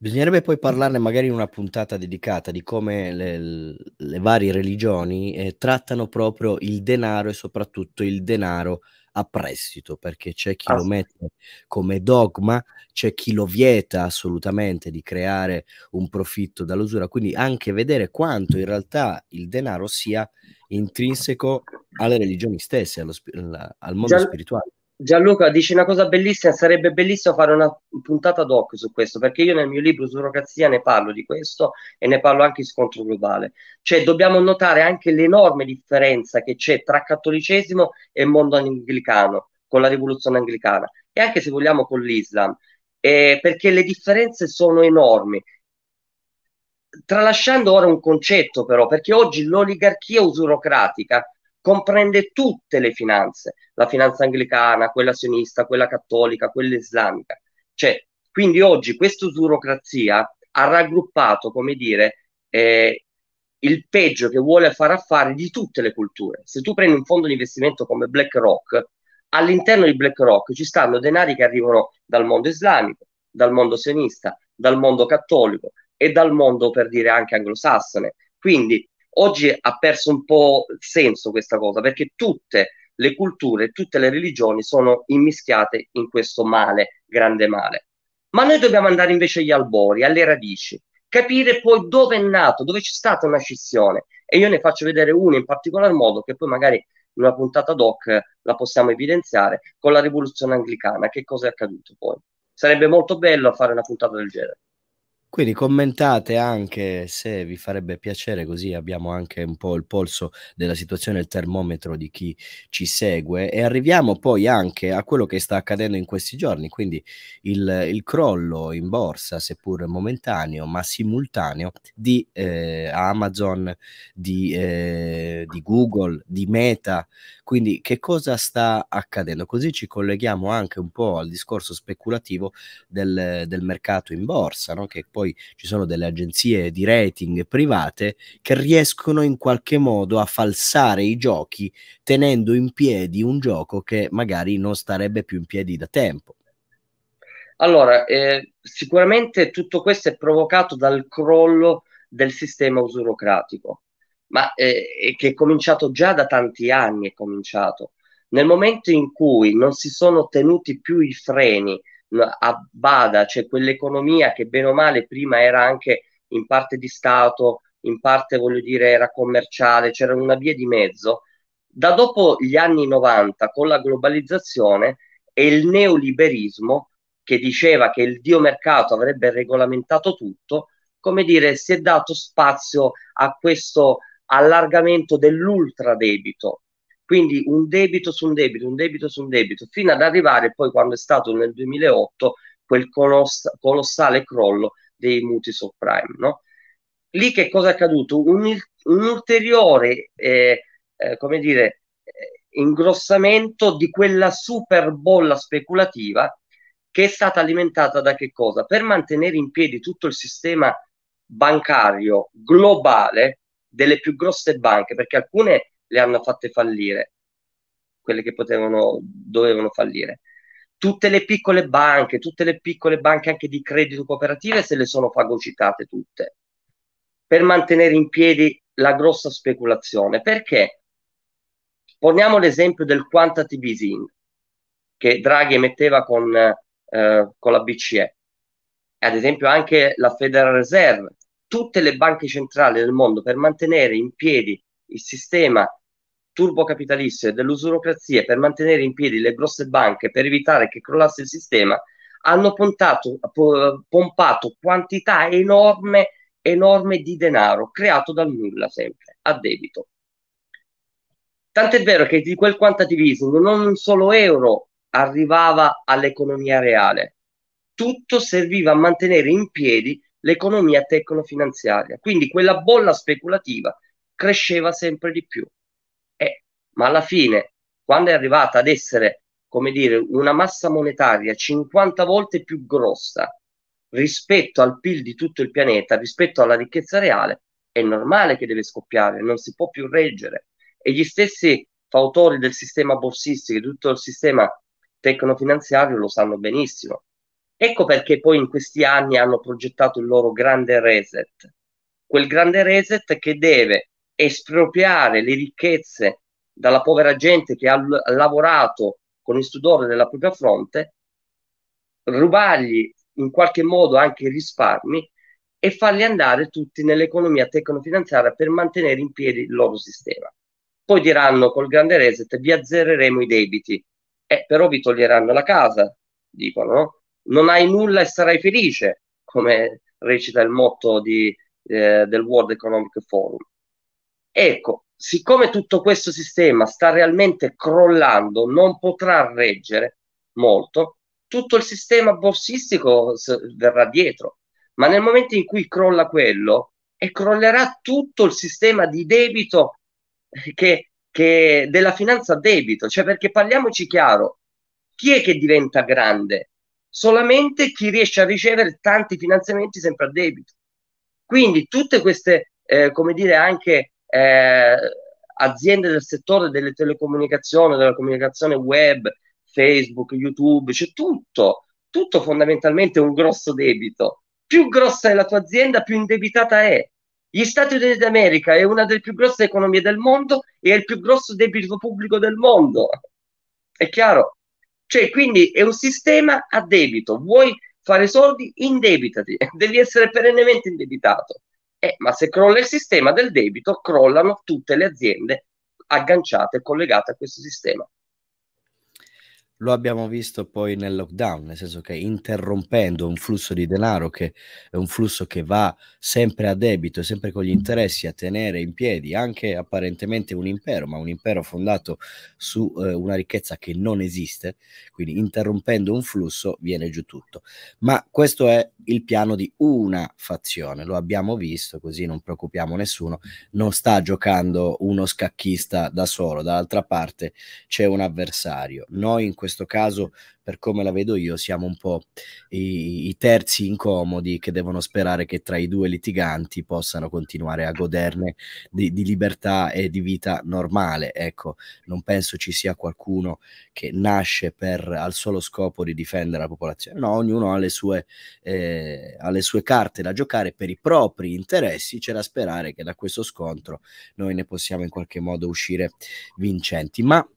Bisognerebbe poi parlarne magari in una puntata dedicata di come le, le varie religioni eh, trattano proprio il denaro e soprattutto il denaro a prestito, perché c'è chi lo mette come dogma, c'è chi lo vieta assolutamente di creare un profitto dall'usura, quindi anche vedere quanto in realtà il denaro sia intrinseco alle religioni stesse, allo, al mondo Gian, spirituale. Gianluca dice una cosa bellissima, sarebbe bellissimo fare una puntata doc su questo, perché io nel mio libro Surrogazia ne parlo di questo e ne parlo anche in scontro globale. Cioè dobbiamo notare anche l'enorme differenza che c'è tra cattolicesimo e mondo anglicano, con la rivoluzione anglicana, e anche se vogliamo con l'Islam, eh, perché le differenze sono enormi. Tralasciando ora un concetto però, perché oggi l'oligarchia usurocratica comprende tutte le finanze, la finanza anglicana, quella sionista, quella cattolica, quella islamica. Cioè, quindi oggi questa usurocrazia ha raggruppato, come dire, eh, il peggio che vuole fare affari di tutte le culture. Se tu prendi un fondo di investimento come BlackRock, all'interno di BlackRock ci stanno denari che arrivano dal mondo islamico, dal mondo sionista, dal mondo cattolico e dal mondo, per dire, anche anglosassone. Quindi Oggi ha perso un po' senso questa cosa perché tutte le culture, tutte le religioni sono immischiate in questo male, grande male. Ma noi dobbiamo andare invece agli albori, alle radici, capire poi dove è nato, dove c'è stata una scissione. E io ne faccio vedere una in particolar modo che poi magari in una puntata doc la possiamo evidenziare con la rivoluzione anglicana, che cosa è accaduto poi. Sarebbe molto bello fare una puntata del genere. Quindi commentate anche se vi farebbe piacere, così abbiamo anche un po' il polso della situazione, il termometro di chi ci segue e arriviamo poi anche a quello che sta accadendo in questi giorni, quindi il, il crollo in borsa, seppur momentaneo ma simultaneo, di eh, Amazon, di, eh, di Google, di Meta. Quindi che cosa sta accadendo? Così ci colleghiamo anche un po' al discorso speculativo del, del mercato in borsa, no? che poi poi ci sono delle agenzie di rating private che riescono in qualche modo a falsare i giochi tenendo in piedi un gioco che magari non starebbe più in piedi da tempo. Allora, eh, sicuramente tutto questo è provocato dal crollo del sistema usurocratico, ma eh, che è cominciato già da tanti anni, è cominciato. Nel momento in cui non si sono tenuti più i freni a bada, cioè quell'economia che bene o male prima era anche in parte di Stato, in parte voglio dire era commerciale, c'era una via di mezzo. Da dopo gli anni 90 con la globalizzazione e il neoliberismo che diceva che il dio mercato avrebbe regolamentato tutto, come dire, si è dato spazio a questo allargamento dell'ultradebito quindi un debito su un debito, un debito su un debito, fino ad arrivare poi quando è stato nel 2008 quel coloss- colossale crollo dei mutui subprime. No? Lì che cosa è accaduto? Un, un ulteriore, eh, eh, come dire, eh, ingrossamento di quella super bolla speculativa che è stata alimentata da che cosa? Per mantenere in piedi tutto il sistema bancario globale delle più grosse banche, perché alcune le hanno fatte fallire, quelle che potevano, dovevano fallire. Tutte le piccole banche, tutte le piccole banche anche di credito cooperative se le sono fagocitate tutte per mantenere in piedi la grossa speculazione. Perché? Poniamo l'esempio del quantitative easing che Draghi emetteva con, eh, con la BCE, ad esempio anche la Federal Reserve, tutte le banche centrali del mondo per mantenere in piedi il sistema turbocapitaliste e dell'usurocrazia per mantenere in piedi le grosse banche per evitare che crollasse il sistema, hanno pontato, pompato quantità enorme, enorme di denaro creato dal nulla sempre, a debito. Tant'è vero che di quel quantitative easing non un solo euro arrivava all'economia reale. Tutto serviva a mantenere in piedi l'economia tecnofinanziaria. Quindi quella bolla speculativa cresceva sempre di più ma alla fine, quando è arrivata ad essere, come dire, una massa monetaria 50 volte più grossa rispetto al PIL di tutto il pianeta, rispetto alla ricchezza reale, è normale che deve scoppiare, non si può più reggere. E gli stessi fautori del sistema borsistico, e tutto il sistema tecnofinanziario lo sanno benissimo. Ecco perché poi in questi anni hanno progettato il loro grande reset, quel grande reset che deve espropriare le ricchezze dalla povera gente che ha lavorato con il sudore della propria fronte, rubargli in qualche modo anche i risparmi e farli andare tutti nell'economia tecnofinanziaria per mantenere in piedi il loro sistema. Poi diranno col grande reset vi azzereremo i debiti, eh, però vi toglieranno la casa, dicono, no? non hai nulla e sarai felice, come recita il motto di, eh, del World Economic Forum. Ecco, siccome tutto questo sistema sta realmente crollando, non potrà reggere molto, tutto il sistema borsistico verrà dietro. Ma nel momento in cui crolla quello, e crollerà tutto il sistema di debito eh, che, che della finanza debito. Cioè, perché parliamoci chiaro, chi è che diventa grande? Solamente chi riesce a ricevere tanti finanziamenti sempre a debito. Quindi tutte queste, eh, come dire, anche eh, aziende del settore delle telecomunicazioni, della comunicazione web, Facebook, YouTube, c'è tutto, tutto fondamentalmente un grosso debito. Più grossa è la tua azienda, più indebitata è. Gli Stati Uniti d'America è una delle più grosse economie del mondo e è il più grosso debito pubblico del mondo. È chiaro? Cioè, quindi è un sistema a debito. Vuoi fare soldi? Indebitati. Devi essere perennemente indebitato. Eh, ma se crolla il sistema del debito, crollano tutte le aziende agganciate, collegate a questo sistema lo abbiamo visto poi nel lockdown, nel senso che interrompendo un flusso di denaro che è un flusso che va sempre a debito sempre con gli interessi a tenere in piedi anche apparentemente un impero, ma un impero fondato su eh, una ricchezza che non esiste, quindi interrompendo un flusso viene giù tutto. Ma questo è il piano di una fazione, lo abbiamo visto, così non preoccupiamo nessuno, non sta giocando uno scacchista da solo, dall'altra parte c'è un avversario. Noi in questo questo caso, per come la vedo io, siamo un po' i, i terzi incomodi che devono sperare che tra i due litiganti possano continuare a goderne di, di libertà e di vita normale. Ecco, non penso ci sia qualcuno che nasce per al solo scopo di difendere la popolazione. No, ognuno ha le sue, eh, ha le sue carte da giocare per i propri interessi. C'è da sperare che da questo scontro noi ne possiamo in qualche modo uscire vincenti. Ma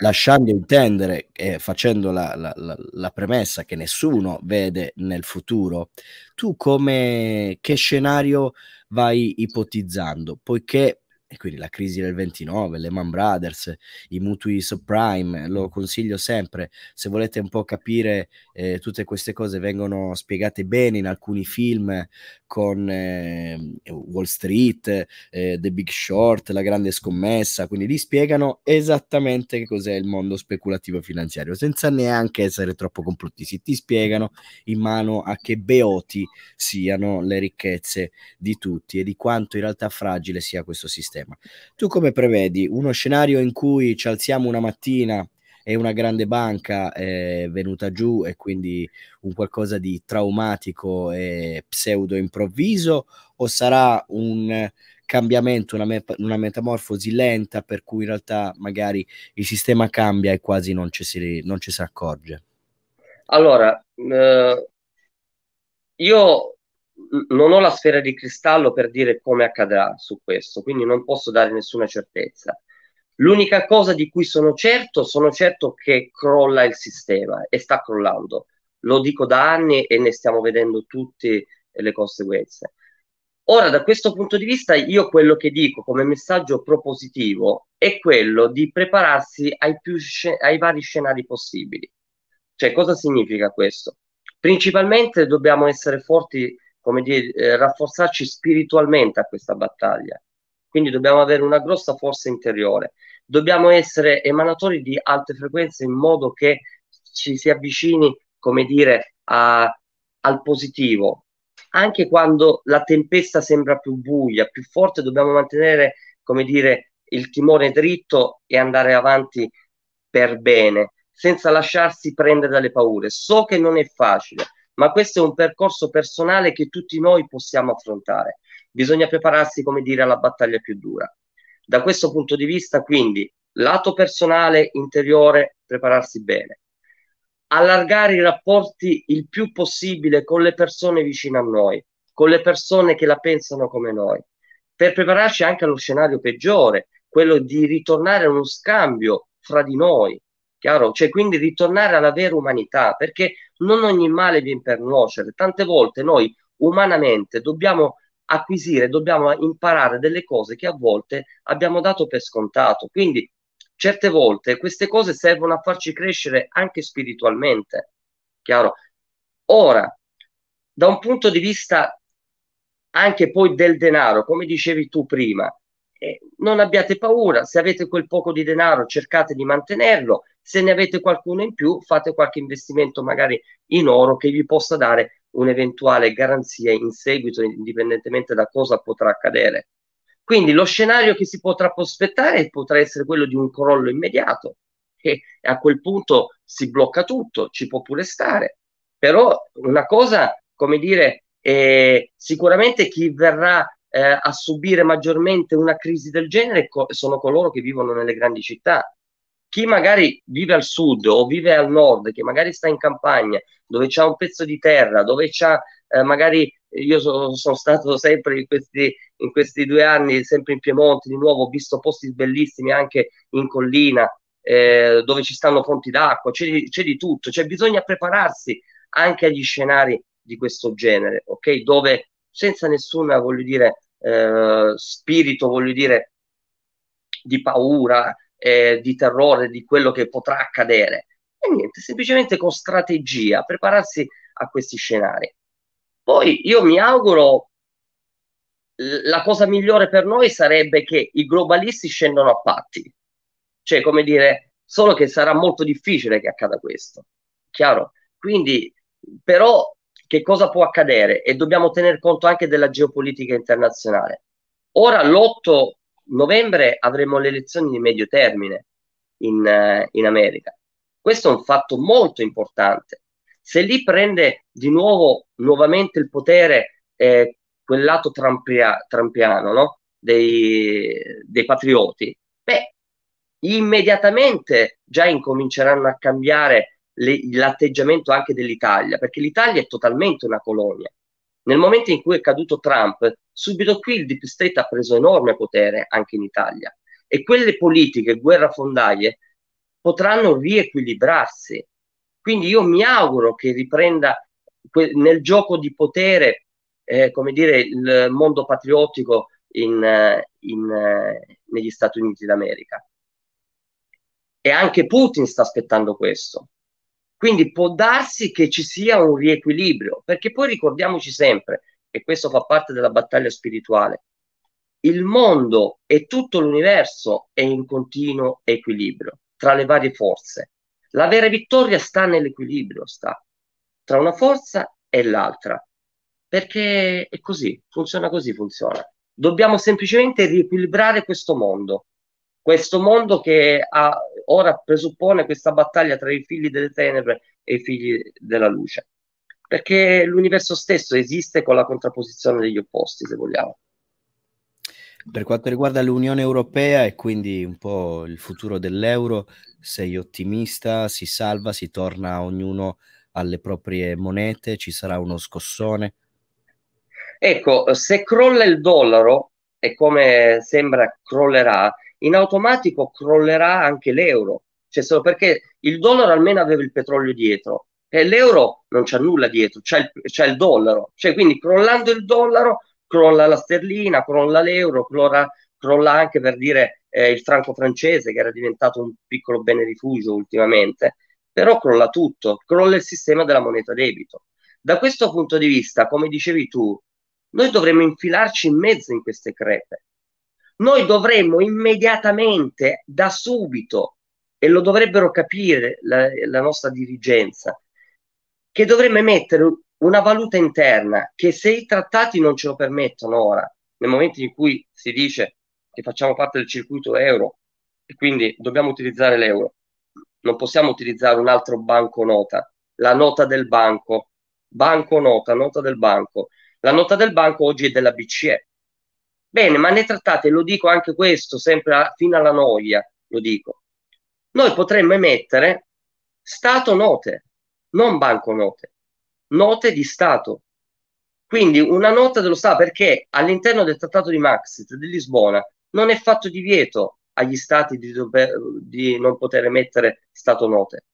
lasciando intendere e eh, facendo la, la, la, la, premessa che nessuno vede nel futuro, tu come che scenario vai ipotizzando? Poiché e quindi la crisi del 29, Lehman Brothers, i mutui subprime, lo consiglio sempre. Se volete un po' capire, eh, tutte queste cose vengono spiegate bene in alcuni film con eh, Wall Street, eh, The Big Short, La Grande Scommessa, quindi li spiegano esattamente che cos'è il mondo speculativo finanziario, senza neanche essere troppo complottisti. Ti spiegano in mano a che beoti siano le ricchezze di tutti e di quanto in realtà fragile sia questo sistema sistema. Tu come prevedi uno scenario in cui ci alziamo una mattina e una grande banca è venuta giù e quindi un qualcosa di traumatico e pseudo improvviso o sarà un cambiamento, una, me una, metamorfosi lenta per cui in realtà magari il sistema cambia e quasi non ci si, non ci si accorge? Allora, eh, io non ho la sfera di cristallo per dire come accadrà su questo, quindi non posso dare nessuna certezza. L'unica cosa di cui sono certo, sono certo che crolla il sistema e sta crollando. Lo dico da anni e ne stiamo vedendo tutte le conseguenze. Ora, da questo punto di vista, io quello che dico come messaggio propositivo è quello di prepararsi ai, sc- ai vari scenari possibili. Cioè, cosa significa questo? Principalmente dobbiamo essere forti come dire, eh, rafforzarci spiritualmente a questa battaglia. Quindi dobbiamo avere una grossa forza interiore. Dobbiamo essere emanatori di alte frequenze in modo che ci si avvicini, come dire, a, al positivo. Anche quando la tempesta sembra più buia, più forte, dobbiamo mantenere, come dire, il timone dritto e andare avanti per bene, senza lasciarsi prendere dalle paure. So che non è facile, ma questo è un percorso personale che tutti noi possiamo affrontare. Bisogna prepararsi, come dire, alla battaglia più dura. Da questo punto di vista, quindi, lato personale, interiore, prepararsi bene. Allargare i rapporti il più possibile con le persone vicine a noi, con le persone che la pensano come noi, per prepararci anche allo scenario peggiore, quello di ritornare a uno scambio fra di noi, chiaro? Cioè, quindi ritornare alla vera umanità, perché non ogni male viene per nuocere. Tante volte noi umanamente dobbiamo acquisire, dobbiamo imparare delle cose che a volte abbiamo dato per scontato. Quindi certe volte queste cose servono a farci crescere anche spiritualmente. Chiaro? Ora, da un punto di vista anche poi del denaro, come dicevi tu prima, eh, non abbiate paura, se avete quel poco di denaro cercate di mantenerlo, se ne avete qualcuno in più, fate qualche investimento magari in oro che vi possa dare un'eventuale garanzia in seguito, indipendentemente da cosa potrà accadere. Quindi lo scenario che si potrà prospettare potrà essere quello di un crollo immediato, e a quel punto si blocca tutto, ci può pure stare. Però una cosa, come dire, eh, sicuramente chi verrà eh, a subire maggiormente una crisi del genere co- sono coloro che vivono nelle grandi città, chi magari vive al sud o vive al nord, che magari sta in campagna, dove c'è un pezzo di terra, dove c'è eh, magari io so, sono stato sempre in questi, in questi, due anni, sempre in Piemonte, di nuovo ho visto posti bellissimi anche in collina, eh, dove ci stanno fonti d'acqua, c'è, c'è di tutto, cioè bisogna prepararsi anche agli scenari di questo genere, ok? Dove senza nessuna, voglio dire, eh, spirito, voglio dire, di paura, eh, di terrore, di quello che potrà accadere. E niente, semplicemente con strategia, prepararsi a questi scenari. Poi io mi auguro, la cosa migliore per noi sarebbe che i globalisti scendano a patti. Cioè, come dire, solo che sarà molto difficile che accada questo. Chiaro? Quindi, però, che cosa può accadere? E dobbiamo tener conto anche della geopolitica internazionale. Ora l'8 novembre avremo le elezioni di medio termine in, eh, in America. Questo è un fatto molto importante. Se lì prende di nuovo nuovamente il potere eh, quel lato trampia, trampiano no? dei, dei patrioti, beh, immediatamente già incominceranno a cambiare le, l'atteggiamento anche dell'Italia, perché l'Italia è totalmente una colonia nel momento in cui è caduto Trump, subito qui il Deep State ha preso enorme potere anche in Italia e quelle politiche guerra fondaie potranno riequilibrarsi. Quindi io mi auguro che riprenda que- nel gioco di potere, eh, come dire, il mondo patriottico in, eh, in, eh, negli Stati Uniti d'America. E anche Putin sta aspettando questo. Quindi può darsi che ci sia un riequilibrio, perché poi ricordiamoci sempre, e questo fa parte della battaglia spirituale, il mondo e tutto l'universo è in continuo equilibrio tra le varie forze. La vera vittoria sta nell'equilibrio, sta tra una forza e l'altra, perché è così, funziona così, funziona. Dobbiamo semplicemente riequilibrare questo mondo questo mondo che ha, ora presuppone questa battaglia tra i figli delle tenebre e i figli della luce, perché l'universo stesso esiste con la contrapposizione degli opposti, se vogliamo. Per quanto riguarda l'Unione Europea e quindi un po' il futuro dell'euro, sei ottimista, si salva, si torna ognuno alle proprie monete, ci sarà uno scossone? Ecco, se crolla il dollaro, e come sembra crollerà, in automatico crollerà anche l'euro, cioè solo perché il dollaro almeno aveva il petrolio dietro e l'euro non c'ha nulla dietro, c'è il, c'è il dollaro, cioè quindi crollando il dollaro crolla la sterlina, crolla l'euro, crolla, crolla anche per dire eh, il franco francese che era diventato un piccolo bene rifugio ultimamente, però crolla tutto, crolla il sistema della moneta debito. Da questo punto di vista, come dicevi tu, noi dovremmo infilarci in mezzo in queste crepe, noi dovremmo immediatamente, da subito, e lo dovrebbero capire la, la nostra dirigenza, che dovremmo emettere una valuta interna che se i trattati non ce lo permettono ora, nel momento in cui si dice che facciamo parte del circuito euro e quindi dobbiamo utilizzare l'euro, non possiamo utilizzare un altro banconota, la nota del banco, banconota, nota del banco. La nota del banco oggi è della BCE, Bene, ma ne trattate, lo dico anche questo, sempre a, fino alla noia, lo dico. Noi potremmo emettere stato note, non banconote, note di stato. Quindi una nota dello Stato, perché all'interno del Trattato di Maastricht di Lisbona non è fatto divieto agli Stati di, di non poter emettere stato note.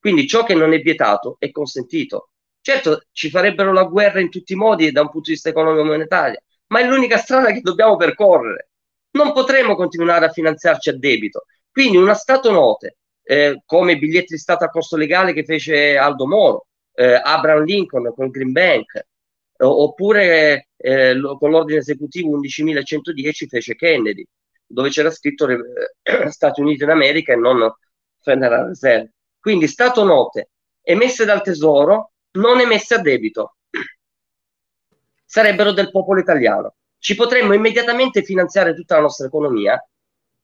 Quindi ciò che non è vietato è consentito. Certo, ci farebbero la guerra in tutti i modi da un punto di vista economico e monetario, ma è l'unica strada che dobbiamo percorrere. Non potremo continuare a finanziarci a debito. Quindi una Stato note, eh, come biglietti di Stato a costo legale che fece Aldo Moro, eh, Abraham Lincoln con Green Bank, eh, oppure con l'ordine esecutivo 11.110 fece Kennedy, dove c'era scritto eh, Stati Uniti d'America e non Federal Reserve. Quindi Stato note emesse dal Tesoro, non emesse a debito sarebbero del popolo italiano. Ci potremmo immediatamente finanziare tutta la nostra economia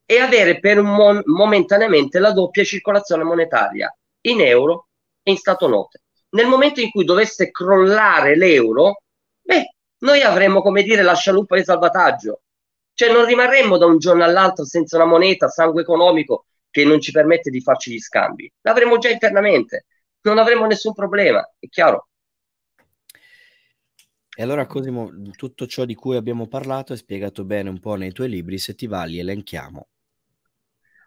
e avere per un mo- momentaneamente la doppia circolazione monetaria in euro e in stato note. Nel momento in cui dovesse crollare l'euro, beh, noi avremmo, come dire, la scialuppa di salvataggio. Cioè non rimarremmo da un giorno all'altro senza una moneta, sangue economico, che non ci permette di farci gli scambi. L'avremmo già internamente, non avremo nessun problema, è chiaro? E allora Cosimo, tutto ciò di cui abbiamo parlato è spiegato bene un po' nei tuoi libri, se ti va li elenchiamo.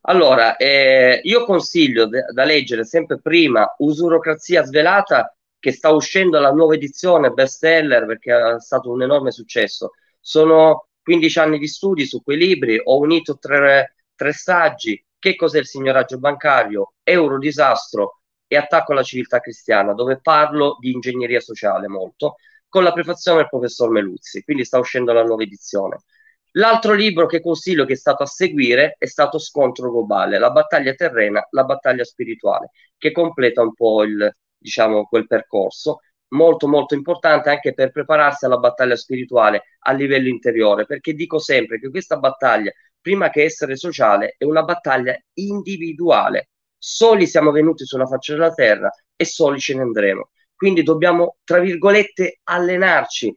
Allora, eh, io consiglio de- da leggere sempre prima Usurocrazia svelata, che sta uscendo la nuova edizione bestseller perché è stato un enorme successo. Sono 15 anni di studi su quei libri, ho unito tre, tre saggi, che cos'è il signoraggio bancario, Euro disastro e attacco alla civiltà cristiana, dove parlo di ingegneria sociale molto con la prefazione del professor Meluzzi, quindi sta uscendo la nuova edizione. L'altro libro che consiglio che è stato a seguire è stato Scontro globale, la battaglia terrena, la battaglia spirituale, che completa un po' il, diciamo, quel percorso, molto molto importante anche per prepararsi alla battaglia spirituale a livello interiore, perché dico sempre che questa battaglia, prima che essere sociale, è una battaglia individuale. Soli siamo venuti sulla faccia della terra e soli ce ne andremo. Quindi dobbiamo, tra virgolette, allenarci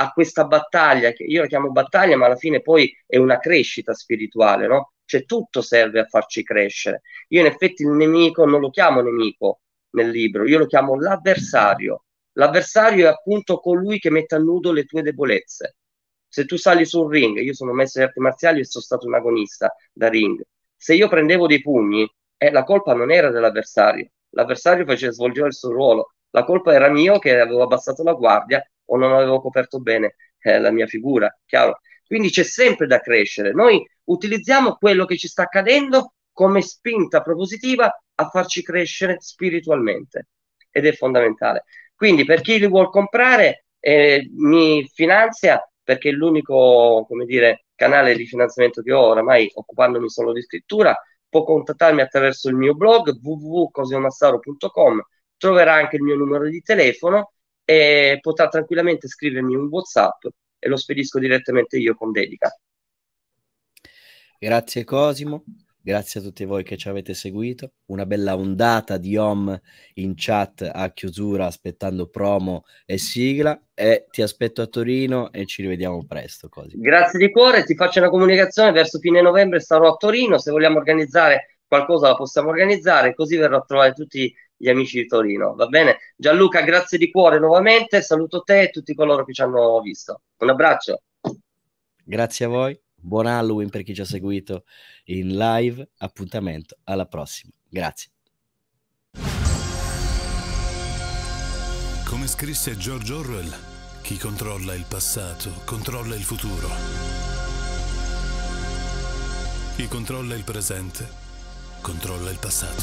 a questa battaglia, che io la chiamo battaglia, ma alla fine poi è una crescita spirituale, no? Cioè tutto serve a farci crescere. Io in effetti il nemico non lo chiamo nemico nel libro, io lo chiamo l'avversario. L'avversario è appunto colui che mette a nudo le tue debolezze. Se tu sali sul ring, io sono messo in arti marziali e sono stato un agonista da ring. Se io prendevo dei pugni, eh, la colpa non era dell'avversario, l'avversario faceva svolgere il suo ruolo, la colpa era mia che avevo abbassato la guardia o non avevo coperto bene eh, la mia figura, chiaro? Quindi c'è sempre da crescere. Noi utilizziamo quello che ci sta accadendo come spinta propositiva a farci crescere spiritualmente ed è fondamentale. Quindi per chi li vuol comprare eh, mi finanzia perché è l'unico, come dire, canale di finanziamento che ho oramai occupandomi solo di scrittura, può contattarmi attraverso il mio blog www.cosiomassaro.com troverà anche il mio numero di telefono e potrà tranquillamente scrivermi un WhatsApp e lo spedisco direttamente io con dedica. Grazie Cosimo, grazie a tutti voi che ci avete seguito. Una bella ondata di home in chat a chiusura aspettando promo e sigla e ti aspetto a Torino e ci rivediamo presto. Cosimo. Grazie di cuore, ti faccio una comunicazione, verso fine novembre sarò a Torino, se vogliamo organizzare qualcosa la possiamo organizzare, così verrò a trovare tutti gli amici di Torino, va bene? Gianluca, grazie di cuore nuovamente, saluto te e tutti coloro che ci hanno visto. Un abbraccio. Grazie a voi, buon Halloween per chi ci ha seguito in live, appuntamento alla prossima. Grazie. Come scrisse George Orwell, chi controlla il passato controlla il futuro. Chi controlla il presente controlla il passato.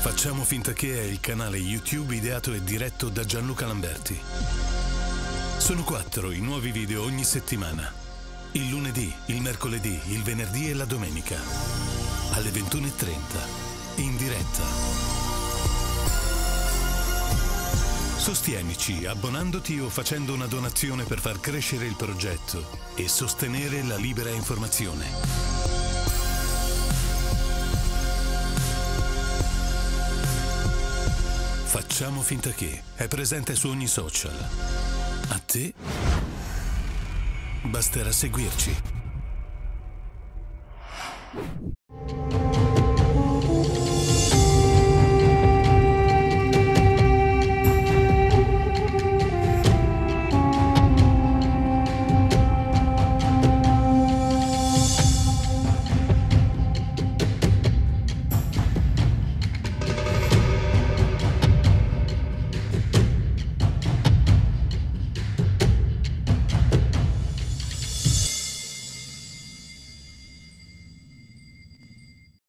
Facciamo finta che è il canale YouTube ideato e diretto da Gianluca Lamberti. Sono quattro i nuovi video ogni settimana. Il lunedì, il mercoledì, il venerdì e la domenica. Alle 21.30. In diretta. Sostienici abbonandoti o facendo una donazione per far crescere il progetto e sostenere la libera informazione. Facciamo finta che è presente su ogni social. A te basterà seguirci.